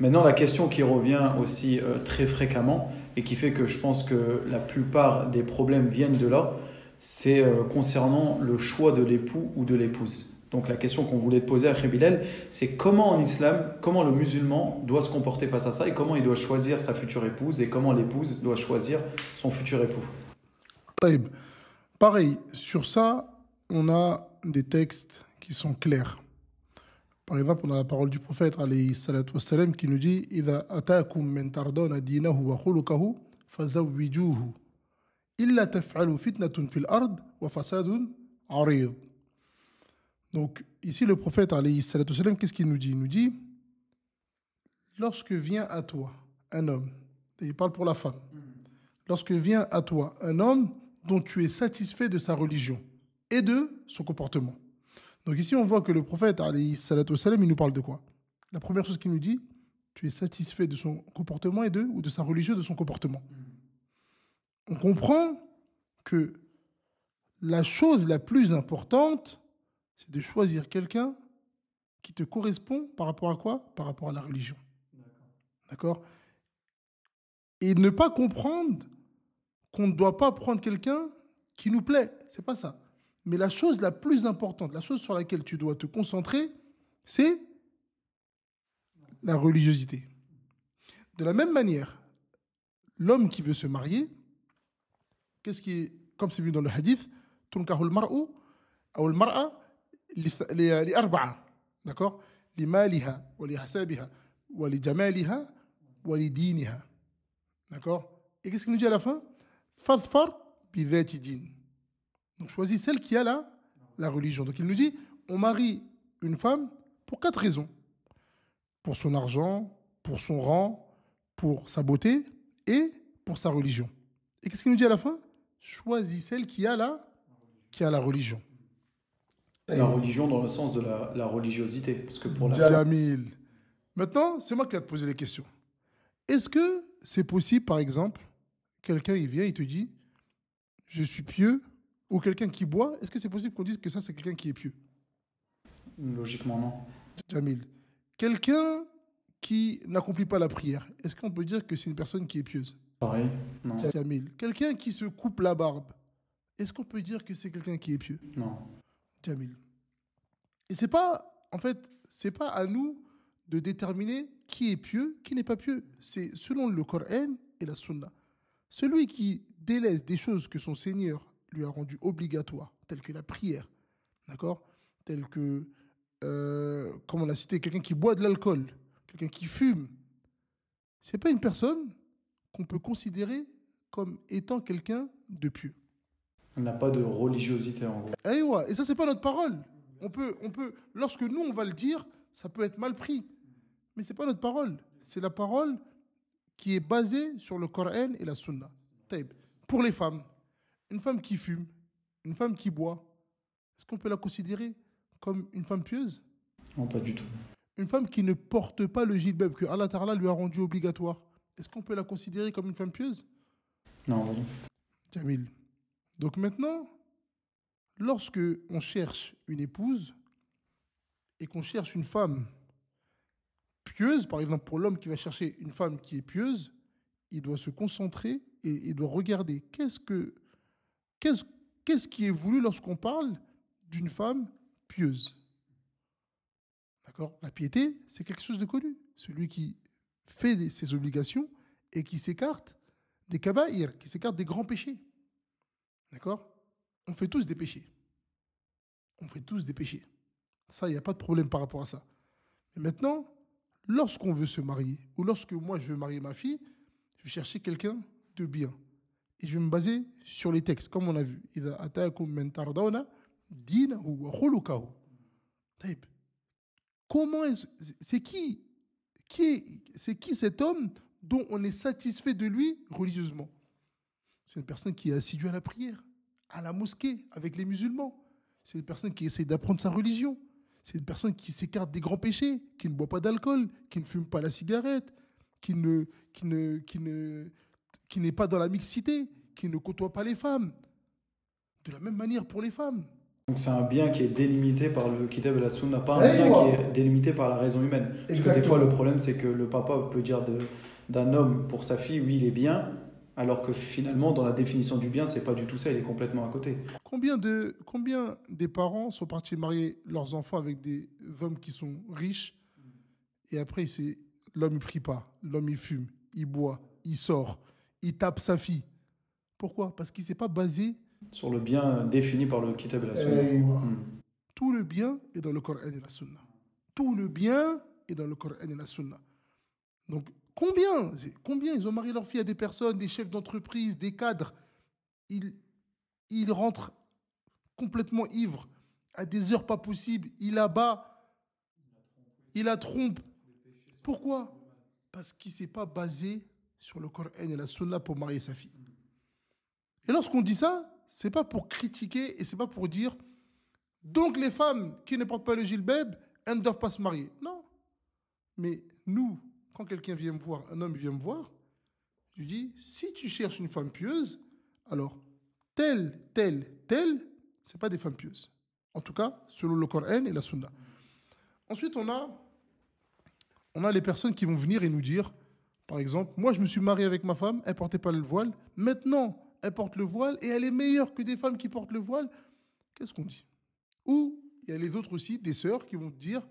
Speaker 2: Maintenant, la question qui revient aussi très fréquemment et qui fait que je pense que la plupart des problèmes viennent de là, c'est concernant le choix de l'époux ou de l'épouse. Donc la question qu'on voulait te poser à Bilal, c'est comment en islam, comment le musulman doit se comporter face à ça et comment il doit choisir sa future épouse et comment l'épouse doit choisir son futur époux.
Speaker 1: Pareil, sur ça, on a des textes qui sont clairs. Par exemple, on a la parole du prophète qui nous dit Ida atakum men tardona dinahu wa khulukahu fazawwijuhu illa taf'alu fitnatun fil ard wa fasadun arid. Donc ici, le prophète, qu'est-ce qu'il nous dit Il nous dit, lorsque vient à toi un homme, et il parle pour la femme, lorsque vient à toi un homme dont tu es satisfait de sa religion et de son comportement. Donc ici, on voit que le prophète, il nous parle de quoi La première chose qu'il nous dit, tu es satisfait de son comportement et de, ou de sa religion, de son comportement. On comprend que la chose la plus importante, c'est de choisir quelqu'un qui te correspond par rapport à quoi Par rapport à la religion. D'accord Et ne pas comprendre qu'on ne doit pas prendre quelqu'un qui nous plaît. C'est pas ça. Mais la chose la plus importante, la chose sur laquelle tu dois te concentrer, c'est la religiosité. De la même manière, l'homme qui veut se marier, qu'est-ce qui comme c'est vu dans le hadith, tunkahul mar'u, ou mar'a les داكور لمالها ولحسابها ولجمالها ولدينها D'accord Et qu'est-ce qu'il nous dit à la fin Fadfar din. Donc choisis celle qui a la, la religion. Donc il nous dit on marie une femme pour quatre raisons pour son argent, pour son rang, pour sa beauté et pour sa religion. Et qu'est-ce qu'il nous dit à la fin Choisis celle qui a la, qui a la religion. La religion dans le
Speaker 2: sens de la, religiosité. Parce que pour Jamil.
Speaker 1: Maintenant, c'est moi qui vais te poser les questions. Est-ce que c'est possible, par exemple, quelqu'un il vient, il te dit je suis pieux, ou quelqu'un qui boit, est-ce que c'est possible qu'on dise que ça c'est quelqu'un qui est pieux Logiquement, non. Jamil, quelqu'un qui n'accomplit pas la prière, est-ce qu'on peut dire que c'est une personne qui est pieuse Pareil, non. Jamil, quelqu'un qui se coupe la barbe, est-ce qu'on peut dire que c'est quelqu'un qui est pieux Non. Jamil. Et c'est pas, en fait, c'est pas à nous de déterminer qui est pieux, qui n'est pas pieux. C'est selon le Coran et la Sunna. Celui qui délaisse des choses que son Seigneur lui a rendues obligatoires, telles que la prière, d'accord Telles que, euh, comme on l'a cité, quelqu'un qui boit de l'alcool, quelqu'un qui fume, c'est pas une personne qu'on peut considérer comme étant quelqu'un de pieux.
Speaker 2: On n'a pas de religiosité en gros.
Speaker 1: Et, eh ouais, et ça, c'est pas notre parole. On peut, on peut, lorsque nous, on va le dire, ça peut être mal pris. Mais c'est pas notre parole. C'est la parole qui est basée sur le Coran et la Sunna. Pour les femmes, une femme qui fume, une femme qui boit, est-ce qu'on peut la considérer comme une femme pieuse Non, pas du tout. Une femme qui ne porte pas le jilbab que Allah Ta'ala lui a rendu obligatoire, est-ce qu'on peut la considérer comme une femme pieuse Non. Jamil. Donc maintenant, lorsque on cherche une épouse et qu'on cherche une femme pieuse, par exemple pour l'homme qui va chercher une femme qui est pieuse, il doit se concentrer et il doit regarder qu'est-ce que qui est voulu lorsqu'on parle d'une femme pieuse. D'accord La piété, c'est quelque chose de connu. Celui qui fait ses obligations et qui s'écarte des kabaïr, qui s'écarte des grands péchés. D'accord On fait tous des péchés. On fait tous des péchés. Ça, il n'y a pas de problème par rapport à ça. Mais maintenant, lorsqu'on veut se marier, ou lorsque moi je veux marier ma fille, je vais chercher quelqu'un de bien. Et je vais me baser sur les textes, comme on a vu. Comment est-ce. C'est qui, qui, C'est qui cet homme dont on est satisfait de lui religieusement c'est une personne qui est assidue à la prière, à la mosquée, avec les musulmans. C'est une personne qui essaie d'apprendre sa religion. C'est une personne qui s'écarte des grands péchés, qui ne boit pas d'alcool, qui ne fume pas la cigarette, qui ne, ne, ne, qui n'est pas dans la mixité, qui ne côtoie pas les femmes. De la même manière pour les femmes.
Speaker 2: Donc c'est un bien qui est délimité par le kitab et la sunna, pas un eh, bien qui est délimité par la raison humaine. Parce que des fois le problème c'est que le papa peut dire d'un homme pour sa fille, oui il est bien, alors que finalement, dans la définition du bien, c'est pas du tout ça, il est complètement à côté.
Speaker 1: Combien, de, combien des parents sont partis marier leurs enfants avec des hommes qui sont riches et après, c'est l'homme ne prie pas, l'homme il fume, il boit, il sort, il tape sa fille. Pourquoi Parce qu'il s'est pas basé
Speaker 2: sur le bien défini par le Kitab et la Sunna. Eh, hmm.
Speaker 1: Tout le bien est dans le Coran et la Sunna. Tout le bien est dans le Coran et la Sunna. Donc Combien Combien ils ont marié leur fille à des personnes, des chefs d'entreprise, des cadres ils, rentrent complètement ivres, à des heures pas possibles, il abat, il la trompe. Pourquoi Parce qu'il ne s'est pas basé sur le Coran et la Sunna pour marier sa fille. Et lorsqu'on dit ça, c'est pas pour critiquer et c'est pas pour dire donc les femmes qui ne portent pas le gilbeb, elles ne doivent pas se marier. Non. Mais nous, quand quelqu'un vient me voir, un homme vient me voir, je dis, si tu cherches une femme pieuse, alors telle, telle, telle, ce pas des femmes pieuses. En tout cas, selon le Coran et la Sunna. Ensuite, on a, on a les personnes qui vont venir et nous dire, par exemple, moi je me suis marié avec ma femme, elle portait pas le voile, maintenant elle porte le voile et elle est meilleure que des femmes qui portent le voile. Qu'est-ce qu'on dit Ou il y a les autres aussi, des sœurs qui vont dire,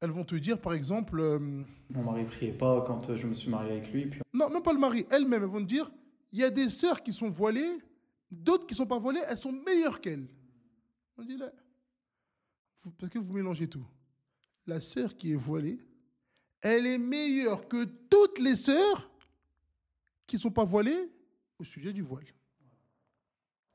Speaker 1: elles vont te dire, par exemple. Euh, Mon mari priait pas quand euh, je me suis marié avec lui. Non, pas le mari, elles-mêmes. Elles vont te dire il y a des sœurs qui sont voilées, d'autres qui ne sont pas voilées, elles sont meilleures qu'elles. On dit là. Parce que vous mélangez tout. La sœur qui est voilée, elle est meilleure que toutes les sœurs qui sont pas voilées au sujet du voile.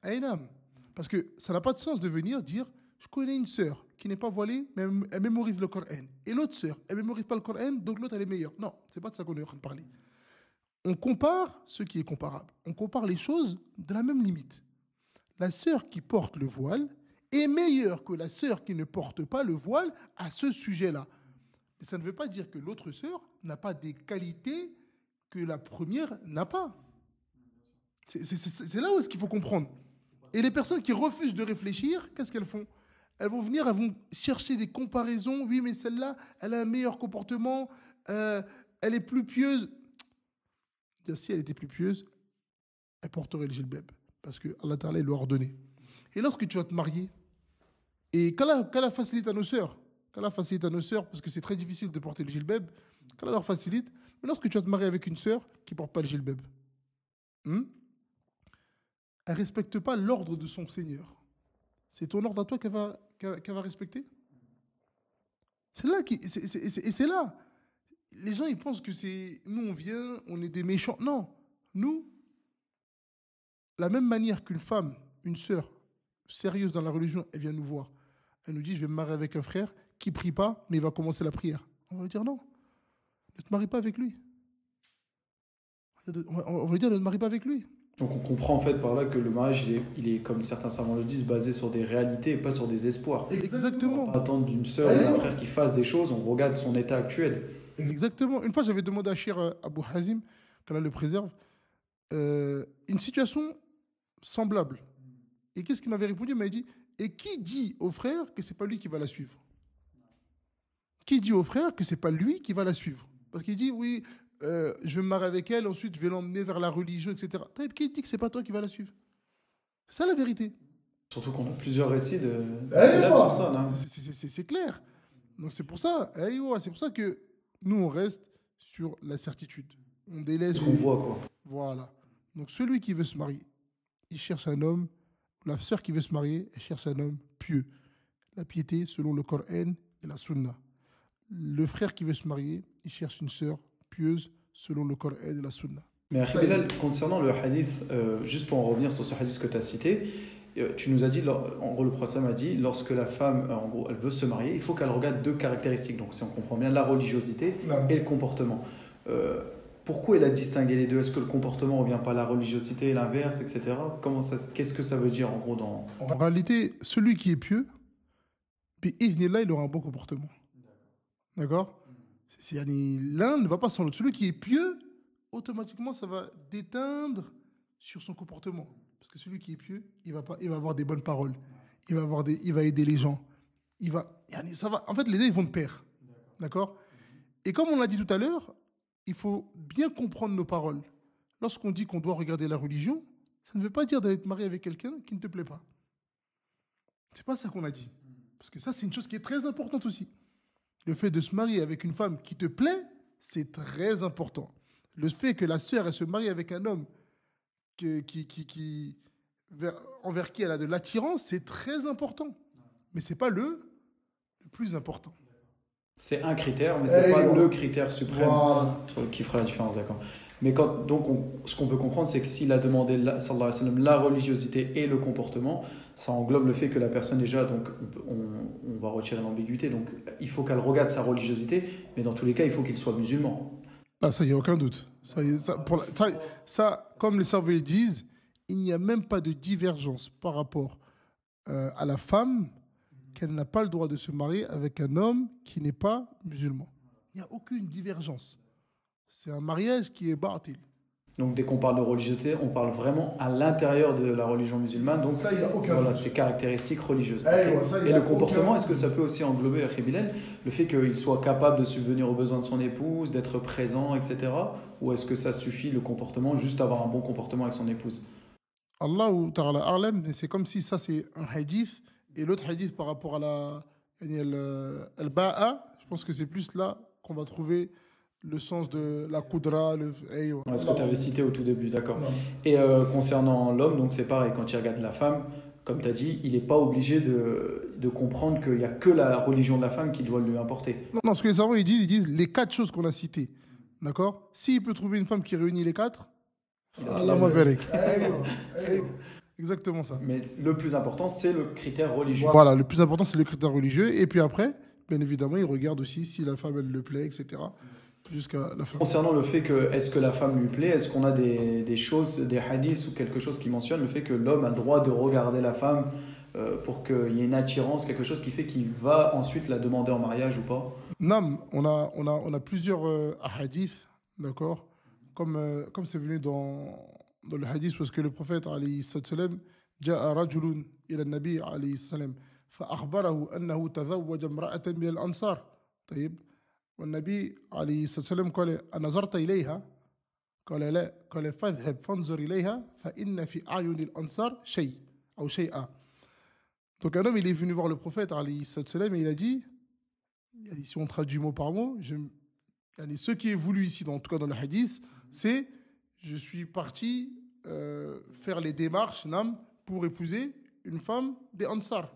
Speaker 1: Aïnam. Parce que ça n'a pas de sens de venir dire je connais une sœur qui n'est pas voilée, mais elle mémorise le Coran. Et l'autre sœur, elle mémorise pas le Coran, donc l'autre, elle est meilleure. Non, c'est pas de ça qu'on est en train de parler. On compare ce qui est comparable. On compare les choses de la même limite. La sœur qui porte le voile est meilleure que la sœur qui ne porte pas le voile à ce sujet-là. Mais ça ne veut pas dire que l'autre sœur n'a pas des qualités que la première n'a pas. C'est là où est-ce qu'il faut comprendre. Et les personnes qui refusent de réfléchir, qu'est-ce qu'elles font elles vont venir, elles vont chercher des comparaisons. Oui, mais celle-là, elle a un meilleur comportement, euh, elle est plus pieuse. Si elle était plus pieuse, elle porterait le gilbeb, parce que Allah Ta'ala lui a ordonné. Et lorsque tu vas te marier, et qu'Allah facilite à nos sœurs, qu'Allah facilite à nos sœurs, parce que c'est très difficile de porter le gilbeb, qu'Allah leur facilite, mais lorsque tu vas te marier avec une sœur qui ne porte pas le gilbeb, hmm, elle ne respecte pas l'ordre de son Seigneur c'est ton ordre à toi qu'elle va, qu'elle, va respecter C'est là qui, et c'est là. Les gens, ils pensent que c'est nous, on vient, on est des méchants. Non, nous, la même manière qu'une femme, une sœur sérieuse dans la religion, elle vient nous voir. Elle nous dit, je vais me marier avec un frère qui ne prie pas, mais il va commencer la prière. On va lui dire non. Ne te marie pas avec lui. On va lui dire ne te marie pas avec lui.
Speaker 2: Donc on comprend en fait par là que le mariage, il est, comme certains savants le disent, basé sur des réalités et pas sur des espoirs. Exactement. On pas attendre d'une sœur ou d'un frère qui fasse des choses, on regarde son état actuel.
Speaker 1: Exactement. Une fois, j'avais demandé à Shir euh, Abou Hazim, qu'elle le préserve, euh, une situation semblable. Et qu'est-ce qu'il m'avait répondu Il m'avait dit Et qui dit au frère que c'est pas lui qui va la suivre Qui dit au frère que c'est pas lui qui va la suivre Parce qu'il dit Oui, euh, je vais me marier avec elle, ensuite je vais l'emmener vers la religion, etc. Taïb, qui c'est pas toi qui vas la suivre C'est ça la vérité.
Speaker 2: Surtout qu'on a plusieurs récits de, eh, célèbres sur ça. Hein.
Speaker 1: C'est clair. Donc c'est pour ça, eh, c'est pour ça que nous on reste sur la certitude. On délaisse. Ce qu'on voit quoi. Voilà. Donc celui qui veut se marier, il cherche un homme. La sœur qui veut se marier, elle cherche un homme pieux. La piété selon le Coran et la Sunna. Le frère qui veut se marier, il cherche une sœur pieuse selon le Coran et la Sunna. Mais Bilal,
Speaker 2: concernant le hadith, euh, juste pour en revenir sur ce hadith que tu as cité, euh, tu nous as dit, en gros, le prophète a dit, lorsque la femme, euh, en gros, elle veut se marier, il faut qu'elle regarde deux caractéristiques. Donc, si on comprend bien, la religiosité et le comportement. pourquoi elle a distingué les deux Est-ce que le comportement ne revient pas à la religiosité et l'inverse, etc. Comment ça, qu'est-ce que ça veut dire, en gros, dans...
Speaker 1: En réalité, celui qui est pieux, puis il là, il aura un bon comportement. D'accord L'un ne va pas sans l'autre. Celui qui est pieux, automatiquement, ça va déteindre sur son comportement. Parce que celui qui est pieux, il va, pas, il va avoir des bonnes paroles. Il va, avoir des, il va aider les gens. Il va, ça va, en fait, les deux, ils vont de pair. D'accord Et comme on l'a dit tout à l'heure, il faut bien comprendre nos paroles. Lorsqu'on dit qu'on doit regarder la religion, ça ne veut pas dire d'être marié avec quelqu'un qui ne te plaît pas. C'est pas ça qu'on a dit. Parce que ça, c'est une chose qui est très importante aussi. Le fait de se marier avec une femme qui te plaît, c'est très important. Le fait que la sœur se marie avec un homme qui, envers qui elle a de l'attirance, c'est très important. Mais ce n'est pas le, plus important.
Speaker 2: C'est un critère, mais c'est pas eh, le critère suprême qui fera la différence, d'accord. Mais quand, donc, ce qu'on peut comprendre, c'est que s'il a demandé la, la religiosité et le comportement, ça englobe le fait que la personne, déjà, donc, on, va retirer l'ambiguïté. Donc, il faut qu'elle regarde sa religiosité, mais dans tous les cas, il faut qu'il
Speaker 1: soit musulman. Ah, ça, il n'y a aucun doute. Ça, pour ça, comme les cerveaux disent, il n'y a même pas de divergence par rapport euh, à la femme qu'elle n'a pas le droit de se marier avec un homme qui n'est pas musulman. Il n'y a aucune divergence c'est un mariage qui est bâti.
Speaker 2: Donc dès qu'on parle de religiosité, on parle vraiment à l'intérieur de la religion musulmane, donc voilà, ses caractéristiques religieuses. Eh, et le comportement, est-ce que ça peut aussi englober le fait qu'il soit capable de subvenir aux besoins de son épouse, d'être présent, etc. Ou est-ce que ça suffit, le comportement, juste avoir un bon comportement avec son
Speaker 1: épouse Allah ou Ta'ala Arlem, c'est comme si ça c'est un hadith, et l'autre hadith par rapport à la euh, baa je pense que c'est plus là qu'on va trouver le sens de la coudra. Le... Eh, ce que tu avais cité au tout
Speaker 2: début, d'accord. Et euh, concernant l'homme, donc c'est pareil, quand il regarde la femme, comme tu as dit, il n'est pas obligé de, comprendre qu'il n'y a que la religion de la femme qui doit lui importer.
Speaker 1: Non, ce que les savants ils disent, ils disent les quatre choses qu'on a citées. D'accord S'il peut trouver une femme qui réunit les quatre,
Speaker 2: Allah eh, eh,
Speaker 1: Exactement ça. Mais le plus important, c'est le critère religieux. Voilà, le plus important, c'est le critère religieux. Et puis après, bien évidemment, il regarde aussi si la femme, elle le plaît, etc. Concernant le
Speaker 2: fait que est-ce que la femme lui plaît, est-ce qu'on a des, des, choses, des hadiths ou quelque chose qui mentionne le fait que l'homme a le droit de regarder la femme euh, pour qu'il y ait une attirance, quelque chose qui fait qu'il va ensuite la demander en mariage ou pas
Speaker 1: Non, on a, on a, on a plusieurs euh, hadiths, d'accord Comme euh, comme c'est venu dans, dans le hadith parce que le prophète, alayhi جاء فأخبره أنه تزوج امرأة من الأنصار طيب والنبي عليه الصلاة والسلام قال أنظرت إليها قال لا قال فاذهب فانظر إليها فإن في أعين الأنصار شيء أو شيئا Donc un homme, il est venu voir le prophète, et il a dit, si on traduit mot par mot, je, ce qui est voulu ici, en tout cas dans le hadith, c'est je suis parti euh, faire les démarches pour épouser une femme des Ansar.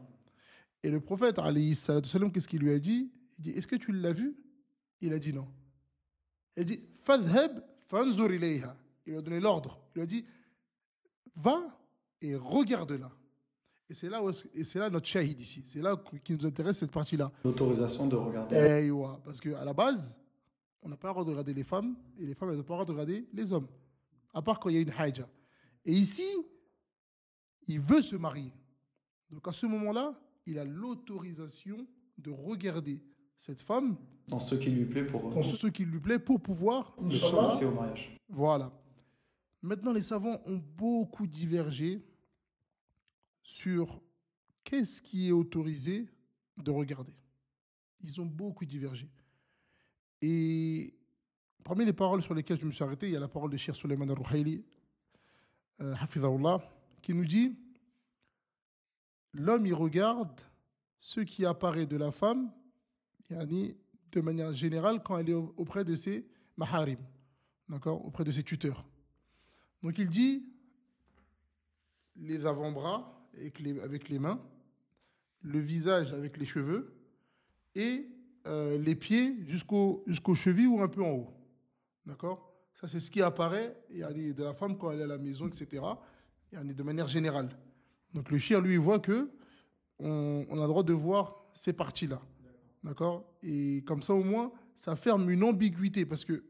Speaker 1: Et le prophète, qu'est-ce qu'il lui a dit Il dit, est-ce que tu l'as vu il a dit non. Il a dit Fadheb Il a donné l'ordre. Il a dit Va et regarde-la. Et c'est là, et c'est là notre shahid ici. C'est là qui nous intéresse cette partie-là. L'autorisation de regarder. Eh, parce qu'à la base, on n'a pas le droit de regarder les femmes et les femmes, n'ont pas le droit de regarder les hommes. À part quand il y a une haja. Et ici, il veut se marier. Donc à ce moment-là, il a l'autorisation de regarder cette femme dans ce qui lui plaît pour dans ce qui lui plaît pour pouvoir au mariage. Voilà. Maintenant, les savants ont beaucoup divergé sur qu'est-ce qui est autorisé de regarder. Ils ont beaucoup divergé. Et parmi les paroles sur lesquelles je me suis arrêté, il y a la parole de Cheikh Suleiman al-Ruhaili, euh, qui nous dit L'homme, il regarde ce qui apparaît de la femme de manière générale quand elle est auprès de ses maharim, d'accord, auprès de ses tuteurs. Donc il dit les avant-bras avec les, avec les mains, le visage avec les cheveux et euh, les pieds jusqu'aux jusqu'aux chevilles ou un peu en haut, d'accord. Ça c'est ce qui apparaît de la femme quand elle est à la maison, etc. De manière générale. Donc le chien lui voit que on, on a le droit de voir ces parties là. D'accord Et comme ça, au moins, ça ferme une ambiguïté. Parce que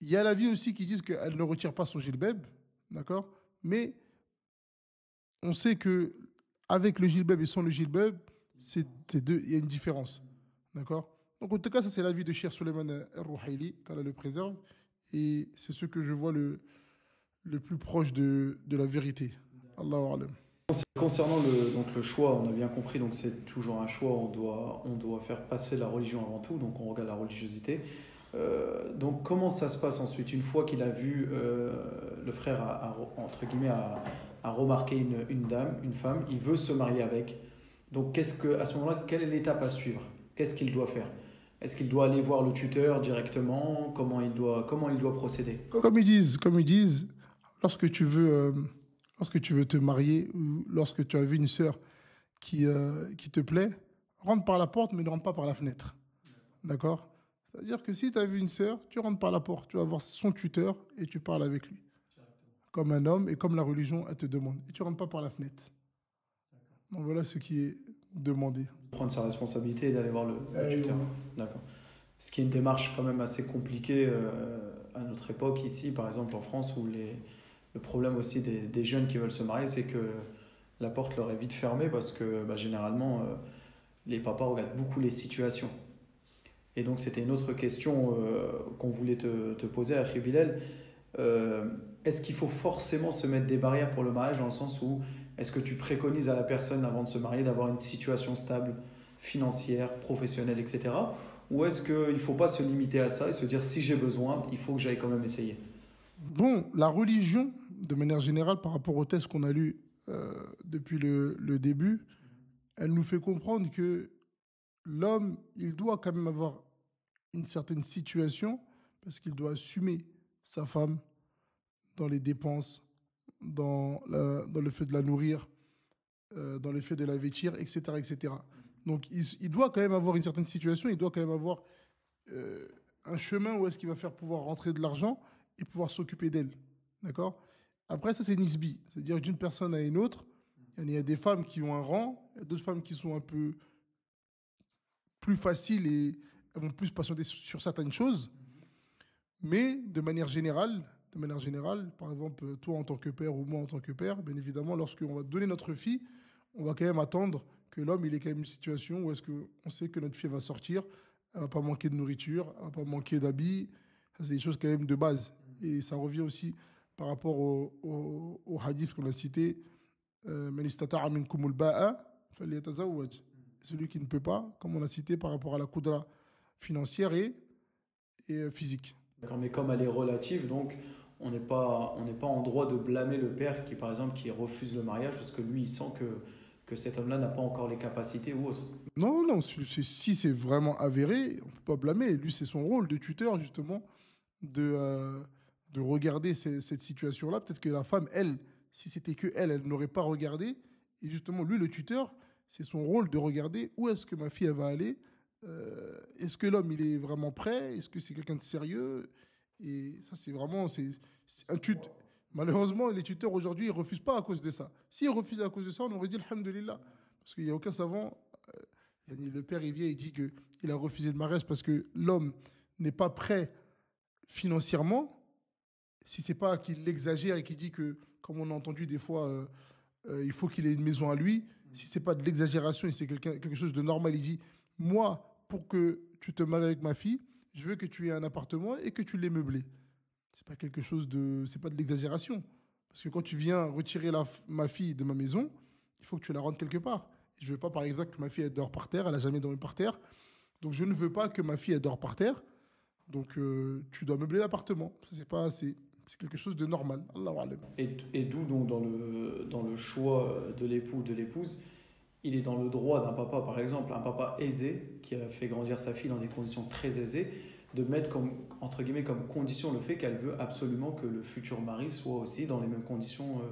Speaker 1: il y a la vie aussi qui disent qu'elle ne retire pas son gilbeb. D'accord Mais on sait que avec le gilbeb et sans le gilbeb, deux, il y a une différence. D'accord Donc, en tout cas, ça, c'est l'avis de Cher Suleiman quand elle le préserve. Et c'est ce que je vois le, le plus proche de, de la vérité. Allahu Alam. Concernant le, donc
Speaker 2: le choix, on a bien compris, donc c'est toujours un choix, on doit, on doit faire passer la religion avant tout, donc on regarde la religiosité. Euh, donc comment ça se passe ensuite Une fois qu'il a vu, euh, le frère a, entre guillemets, a, a remarqué une, une, dame, une femme, il veut se marier avec. Donc qu'est-ce que, à ce moment-là, quelle est l'étape à suivre Qu'est-ce qu'il doit faire Est-ce qu'il doit aller voir le tuteur directement comment il, doit, comment il doit procéder
Speaker 1: Comme ils disent, comme ils disent lorsque tu veux... Euh, lorsque tu veux te marier ou lorsque tu as vu une sœur qui, euh, qui te plaît, rentre par la porte, mais ne rentre pas par la fenêtre. D'accord C'est-à-dire que si tu as vu une sœur, tu rentres par la porte, tu vas voir son tuteur et tu parles avec lui. Comme un homme et comme la religion, elle te demande. Et tu rentres pas par la fenêtre. Donc voilà ce qui est demandé.
Speaker 2: Prendre sa responsabilité et d'aller voir le, eh tuteur. D'accord. Ce qui est une démarche quand même assez compliquée euh, à notre époque ici, par exemple en France, où les, le problème aussi des, jeunes qui veulent se marier, c'est que la porte leur est vite fermée parce que bah, généralement, euh, les papas regardent beaucoup les situations. Et donc, c'était une autre question euh, qu'on voulait te, poser à euh, est-ce qu'il faut forcément se mettre des barrières pour le mariage dans le sens où est-ce que tu préconises à la personne avant de se marier d'avoir une situation stable financière, professionnelle, etc. Ou est-ce qu'il ne faut pas se limiter à ça et se dire si j'ai besoin, il faut que j'aille quand même essayer
Speaker 1: Bon, la religion de manière générale, par rapport au test qu'on a lu euh, depuis le, début, elle nous fait comprendre que l'homme, il doit quand même avoir une certaine situation, parce qu'il doit assumer sa femme dans les dépenses, dans, le fait de la nourrir, euh, dans le fait de la vêtir, etc. etc. Donc il, doit quand même avoir une certaine situation, il doit quand même avoir euh, un chemin où est-ce qu'il va faire pouvoir rentrer de l'argent et pouvoir s'occuper d'elle. D'accord après, ça, c'est nisbi. C'est-à-dire d'une personne à une autre. Il y a des femmes qui ont un rang, il y a d'autres femmes qui sont un peu plus faciles et elles vont plus patienter sur certaines choses. Mais de manière générale, de manière générale, par exemple, toi en tant que père ou moi en tant que père, bien évidemment, lorsqu'on va donner notre fille, on va quand même attendre que l'homme, il ait quand même une situation où est-ce qu'on sait que notre fille va sortir, elle va pas manquer de nourriture, elle va pas manquer d'habits. C'est des choses quand même de base. Et ça revient aussi par rapport au, hadith qu'on a cité, euh, celui qui ne peut pas, comme on a cité par rapport à la coudra financière et, et euh, physique.
Speaker 2: mais comme elle est relative, donc on n'est pas, on pas en droit de blâmer le père qui, par exemple, qui refuse le mariage parce que lui, il sent que, que cet homme-là n'a pas encore les capacités ou autre.
Speaker 1: Non, non, si c'est vraiment avéré, on ne peut pas blâmer. Lui, c'est son rôle de tuteur, justement, de... Euh, de regarder cette situation-là. Peut-être que la femme, elle, si c'était que elle, elle n'aurait pas regardé. Et justement, lui, le tuteur, c'est son rôle de regarder où est-ce que ma fille elle va aller. Euh, est-ce que l'homme, il est vraiment prêt Est-ce que c'est quelqu'un de sérieux Et ça, c'est vraiment c'est, un Malheureusement, les tuteurs aujourd'hui, ils refusent pas à cause de ça. S'ils refusent à cause de ça, on aurait dit Alhamdulillah. Parce qu'il n'y a aucun savant. Euh, le père, il vient et dit qu'il a refusé le mariage parce que l'homme n'est pas prêt financièrement si c'est pas qu'il l'exagère et qu'il dit que, comme on a entendu des fois, euh, euh, il faut qu'il ait une maison à lui, si c'est pas de l'exagération et c'est quelque, quelque chose de normal, il dit, moi, pour que tu te maries avec ma fille, je veux que tu aies un appartement et que tu l'aies meublé. C'est pas quelque chose de, c'est pas de l'exagération. Parce que quand tu viens retirer la, ma fille de ma maison, il faut que tu la rendes quelque part. Je veux pas, par exemple, que ma fille elle dort par terre, elle a jamais dormi par terre. Donc je ne veux pas que ma fille elle dort par terre. Donc euh, tu dois meubler l'appartement. C'est pas, c'est, c'est quelque chose de normal.
Speaker 2: Et, et d'où donc dans le, dans le choix de l'époux de l'épouse, il est dans le droit d'un papa, par exemple, un papa aisé, qui a fait grandir sa fille dans des conditions très aisées, de mettre comme, entre guillemets, comme condition le fait qu'elle veut absolument que le futur mari soit aussi dans les mêmes conditions euh,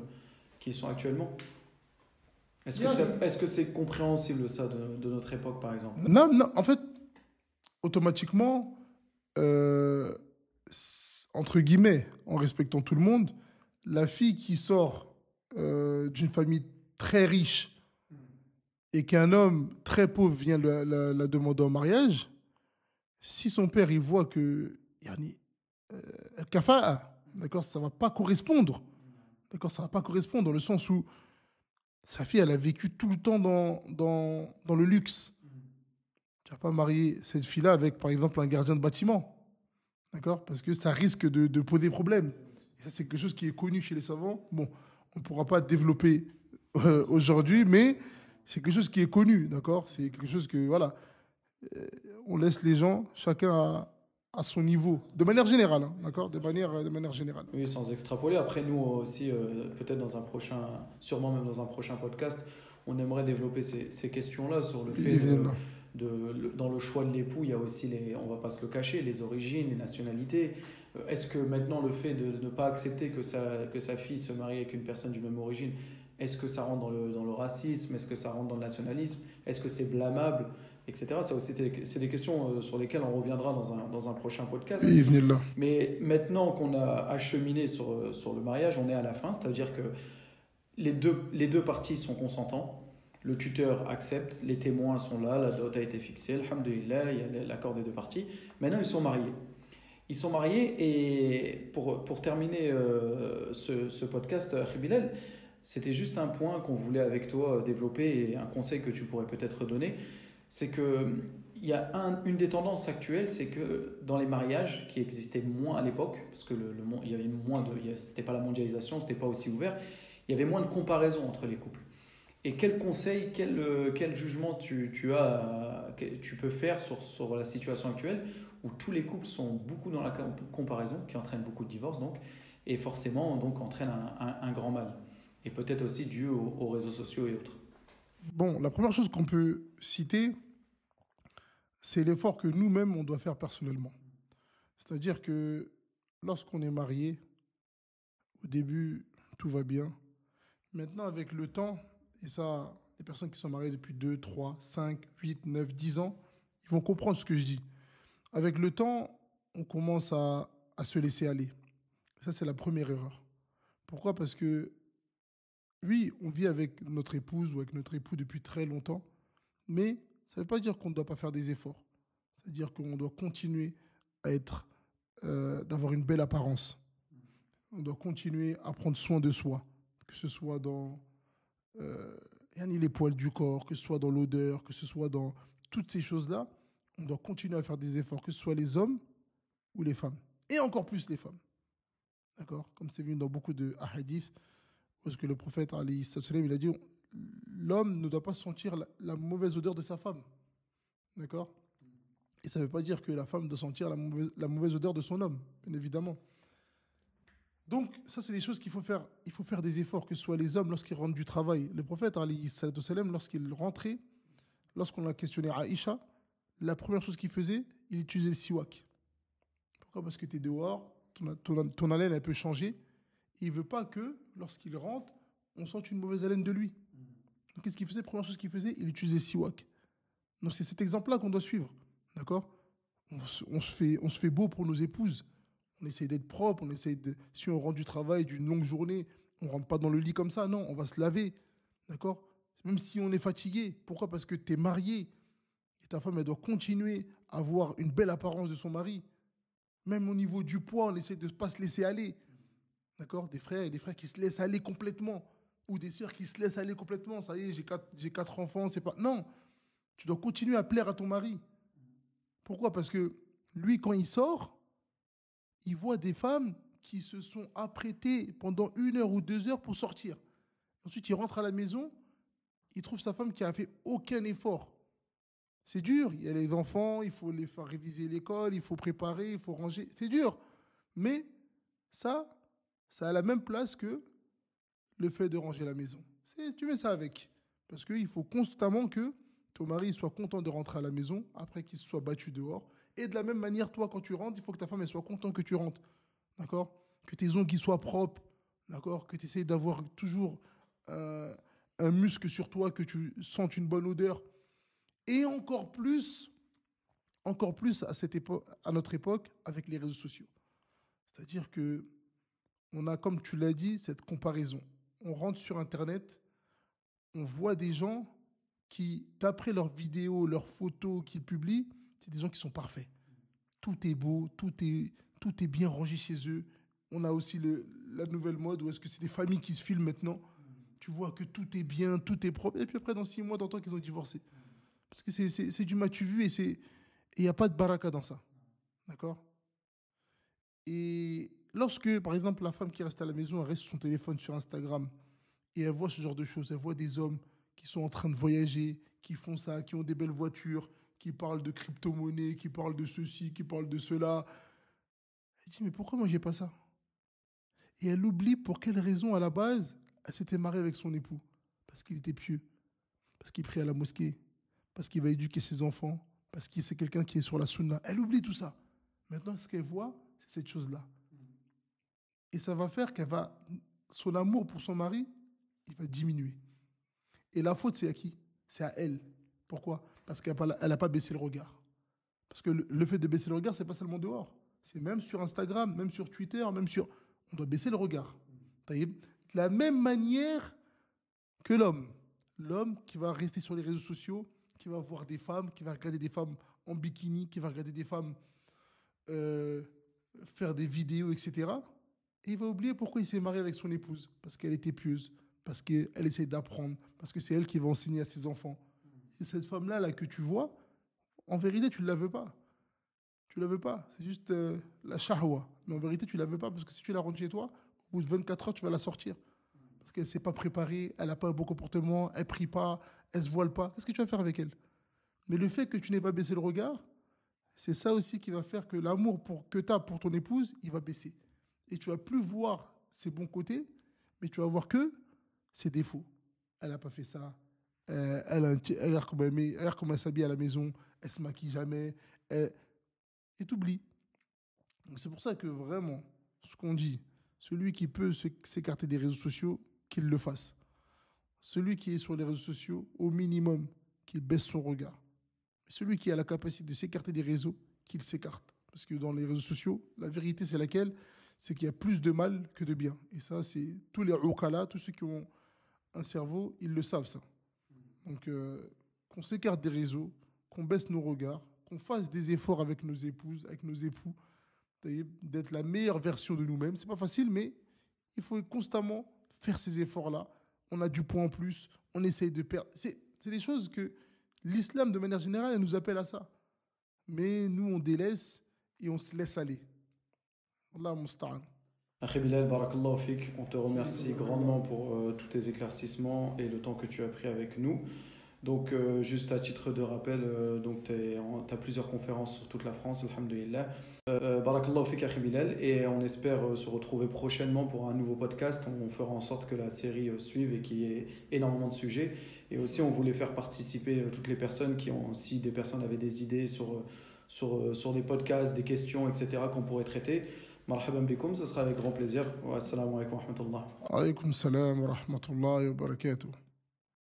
Speaker 2: qu'ils sont actuellement. Est-ce que, c'est, est-ce que c'est compréhensible ça de, notre époque, par exemple
Speaker 1: Non, non, en fait, automatiquement, euh, entre guillemets, en respectant tout le monde, la fille qui sort euh, d'une famille très riche et qu'un homme très pauvre vient la, demander en mariage, si son père il voit que ça euh, d'accord, ça va pas correspondre, d'accord, ça va pas correspondre dans le sens où sa fille elle a vécu tout le temps dans dans, le luxe. Tu vas pas marier cette fille là avec par exemple un gardien de bâtiment. D'accord Parce que ça risque de, poser problème. Et ça, c'est quelque chose qui est connu chez les savants. Bon, on ne pourra pas développer euh, aujourd'hui, mais c'est quelque chose qui est connu. D'accord C'est quelque chose que, voilà, euh, on laisse les gens, chacun à, son niveau, de manière générale. Hein, d'accord de manière, de manière générale. Oui, sans extrapoler. Après, nous euh, aussi,
Speaker 2: peut-être dans un prochain, sûrement même dans un prochain podcast, on aimerait développer ces, ces questions-là sur le fait dans le choix de l'époux, il y a aussi, les, on va pas se le cacher, les origines, les nationalités. Euh, est-ce que maintenant le fait de ne pas accepter que sa, que sa fille se marie avec une personne du même origine, est-ce que ça rentre dans le, racisme Est-ce que ça rentre dans le nationalisme Est-ce que c'est blâmable Etc. c'est des questions euh, sur lesquelles on reviendra dans un, dans un prochain podcast. Mais maintenant qu'on a acheminé sur, euh, sur le mariage, on est à la fin, c'est-à-dire que les deux, les deux parties sont consentantes le tuteur accepte, les témoins sont là, la dot a été fixée, Alhamdoulilah, il y a l'accord des deux parties. Maintenant, ils sont mariés. Ils sont mariés et pour, pour terminer euh, ce, podcast, euh, c'était juste un point qu'on voulait avec toi euh, développer et un conseil que tu pourrais peut-être donner. C'est qu'il y a une des tendances actuelles, c'est que dans les mariages qui existaient moins à l'époque, parce que le, le, il y avait moins de, c'était pas la mondialisation, c'était pas aussi ouvert, il y avait moins de comparaison entre les couples. Et quel conseil, quel, euh, quel jugement tu, tu, as, tu peux faire sur, sur la situation actuelle où tous les couples sont beaucoup dans la comparaison, qui entraîne beaucoup de divorces donc, et forcément donc entraîne un, grand mal, et peut-être aussi dû aux, réseaux sociaux et autres.
Speaker 1: Bon, la première chose qu'on peut citer, c'est l'effort que nous-mêmes on doit faire personnellement. C'est-à-dire que lorsqu'on est marié, au début tout va bien. Maintenant, avec le temps, et ça, les personnes qui sont mariées depuis 2, 3, 5, 8, 9, 10 ans, ils vont comprendre ce que je dis. Avec le temps, on commence à, à se laisser aller. Ça, c'est la première erreur. Pourquoi Parce que, oui, on vit avec notre épouse ou avec notre époux depuis très longtemps, mais ça ne veut pas dire qu'on ne doit pas faire des efforts. C'est-à-dire qu'on doit continuer à être, euh, d'avoir une belle apparence. On doit continuer à prendre soin de soi, que ce soit dans euh, ni les poils du corps, que ce soit dans l'odeur, que ce soit dans toutes ces choses-là, on doit continuer à faire des efforts, que ce soit les hommes ou les femmes. Et encore plus les femmes. D'accord Comme c'est vu dans beaucoup de hadiths, parce que le prophète, Ali, il a dit l'homme ne doit pas sentir la, mauvaise odeur de sa femme. D'accord Et ça ne veut pas dire que la femme doit sentir la mauvaise, la mauvaise odeur de son homme, bien évidemment. Donc, ça, c'est des choses qu'il faut faire. Il faut faire des efforts, que ce soit les hommes lorsqu'ils rentrent du travail. Le prophète, hein, lorsqu'il rentrait, lorsqu'on l'a questionné à Aïcha, la première chose qu'il faisait, il utilisait le siwak. Pourquoi Parce que tu es dehors, ton, haleine a peu changé. Il veut pas que, lorsqu'il rentre, on sente une mauvaise haleine de lui. qu'est-ce qu'il faisait Première chose qu'il faisait, il utilisait siwak. Donc, c'est cet exemple-là qu'on doit suivre. D'accord on se fait beau pour nos épouses. On essaie d'être propre, on essaie de. Si on rentre du travail d'une longue journée, on rentre pas dans le lit comme ça, non, on va se laver. D'accord Même si on est fatigué. Pourquoi Parce que tu es marié. Et ta femme, elle doit continuer à avoir une belle apparence de son mari. Même au niveau du poids, on essaie de ne pas se laisser aller. D'accord Des frères et des frères qui se laissent aller complètement. Ou des sœurs qui se laissent aller complètement. Ça y est, j'ai quatre, j'ai quatre enfants, c'est pas. Non Tu dois continuer à plaire à ton mari. Pourquoi Parce que lui, quand il sort, il voit des femmes qui se sont apprêtées pendant une heure ou deux heures pour sortir. Ensuite, il rentre à la maison, il trouve sa femme qui n'a fait aucun effort. C'est dur, il y a les enfants, il faut les faire réviser l'école, il faut préparer, il faut ranger. C'est dur. Mais ça, ça a la même place que le fait de ranger la maison. Tu mets ça avec. Parce qu'il faut constamment que ton mari soit content de rentrer à la maison après qu'il se soit battu dehors, et de la même manière, toi, quand tu rentres, il faut que ta femme elle soit contente que tu rentres. D'accord Que tes ongles soient propres. D'accord Que tu essayes d'avoir toujours euh, un muscle sur toi, que tu sentes une bonne odeur. Et encore plus, encore plus à, cette à notre époque, avec les réseaux sociaux. C'est-à-dire que on a, comme tu l'as dit, cette comparaison. On rentre sur Internet, on voit des gens qui, d'après leurs vidéos, leurs photos qu'ils publient, c'est des gens qui sont parfaits. Tout est beau, tout est, tout est bien rangé chez eux. On a aussi le, la nouvelle mode où est-ce que c'est des familles qui se filment maintenant. Tu vois que tout est bien, tout est propre. Et puis après, dans six mois, t'entends qu'ils ont divorcé. Parce que c'est du matu vu et c'est il n'y a pas de baraka dans ça. D'accord Et lorsque, par exemple, la femme qui reste à la maison, elle reste sur son téléphone sur Instagram et elle voit ce genre de choses, elle voit des hommes qui sont en train de voyager, qui font ça, qui ont des belles voitures, qui parle de crypto-monnaie, qui parle de ceci, qui parle de cela. Elle dit, mais pourquoi moi j'ai pas ça Et elle oublie pour quelle raison à la base elle s'était mariée avec son époux. Parce qu'il était pieux, parce qu'il prie à la mosquée, parce qu'il va éduquer ses enfants, parce qu'il c'est quelqu'un qui est sur la sunna. Elle oublie tout ça. Maintenant, ce qu'elle voit, c'est cette chose-là. Et ça va faire qu'elle va, son amour pour son mari, il va diminuer. Et la faute, c'est à qui C'est à elle. Pourquoi parce qu'elle n'a pas baissé le regard. Parce que le, fait de baisser le regard, c'est pas seulement dehors. C'est même sur Instagram, même sur Twitter, même sur. On doit baisser le regard. De la même manière que l'homme. L'homme qui va rester sur les réseaux sociaux, qui va voir des femmes, qui va regarder des femmes en bikini, qui va regarder des femmes euh, faire des vidéos, etc. Et il va oublier pourquoi il s'est marié avec son épouse. Parce qu'elle était pieuse, parce qu'elle essaie d'apprendre, parce que c'est elle qui va enseigner à ses enfants cette femme-là là, que tu vois, en vérité, tu ne la veux pas. Tu ne la veux pas. C'est juste euh, la shahwa. Mais en vérité, tu ne la veux pas parce que si tu la rentres chez toi, au bout de 24 heures, tu vas la sortir. Parce qu'elle ne s'est pas préparée, elle n'a pas un bon comportement, elle prie pas, elle se voile pas. Qu'est-ce que tu vas faire avec elle Mais le fait que tu n'aies pas baissé le regard, c'est ça aussi qui va faire que l'amour pour, que tu as pour ton épouse, il va baisser. Et tu vas plus voir ses bons côtés, mais tu vas voir que ses défauts. Elle n'a pas fait ça, euh, elle, a elle, elle, s'habille à la maison, elle se maquille jamais, et oublie C'est pour ça que vraiment, ce qu'on dit, celui qui peut s'écarter des réseaux sociaux, qu'il le fasse. Celui qui est sur les réseaux sociaux, au minimum, qu'il baisse son regard. Celui qui a la capacité de s'écarter des réseaux, qu'il s'écarte. Parce que dans les réseaux sociaux, la vérité, c'est laquelle C'est qu'il y a plus de mal que de bien. Et ça, c'est tous les là tous ceux qui ont un cerveau, ils le savent, ça. Donc, euh, qu'on s'écarte des réseaux, qu'on baisse nos regards, qu'on fasse des efforts avec nos épouses, avec nos époux, d'être la meilleure version de nous-mêmes. C'est pas facile, mais il faut constamment faire ces efforts-là. On a du poids en plus, on essaye de perdre. C'est des choses que l'islam, de manière générale, nous appelle à ça. Mais nous, on délaisse et on se laisse aller. Allah star.
Speaker 2: Bilal, barakallahu on te remercie grandement pour euh, tous tes éclaircissements et le temps que tu as pris avec nous. Donc, euh, juste à titre de rappel, euh, tu as plusieurs conférences sur toute la France, alhamdulillah. barakallahu fik, Bilal, et on espère se retrouver prochainement pour un nouveau podcast. On, fera en sorte que la série suive et qu'il y ait énormément de sujets. Et aussi, on voulait faire participer toutes les personnes qui ont, aussi des personnes avaient des idées sur des podcasts, des questions, etc., qu'on pourrait traiter. مرحبا بكم سيسخى لك غون بليزير والسلام عليكم ورحمه الله.
Speaker 1: عليكم السلام ورحمه الله وبركاته.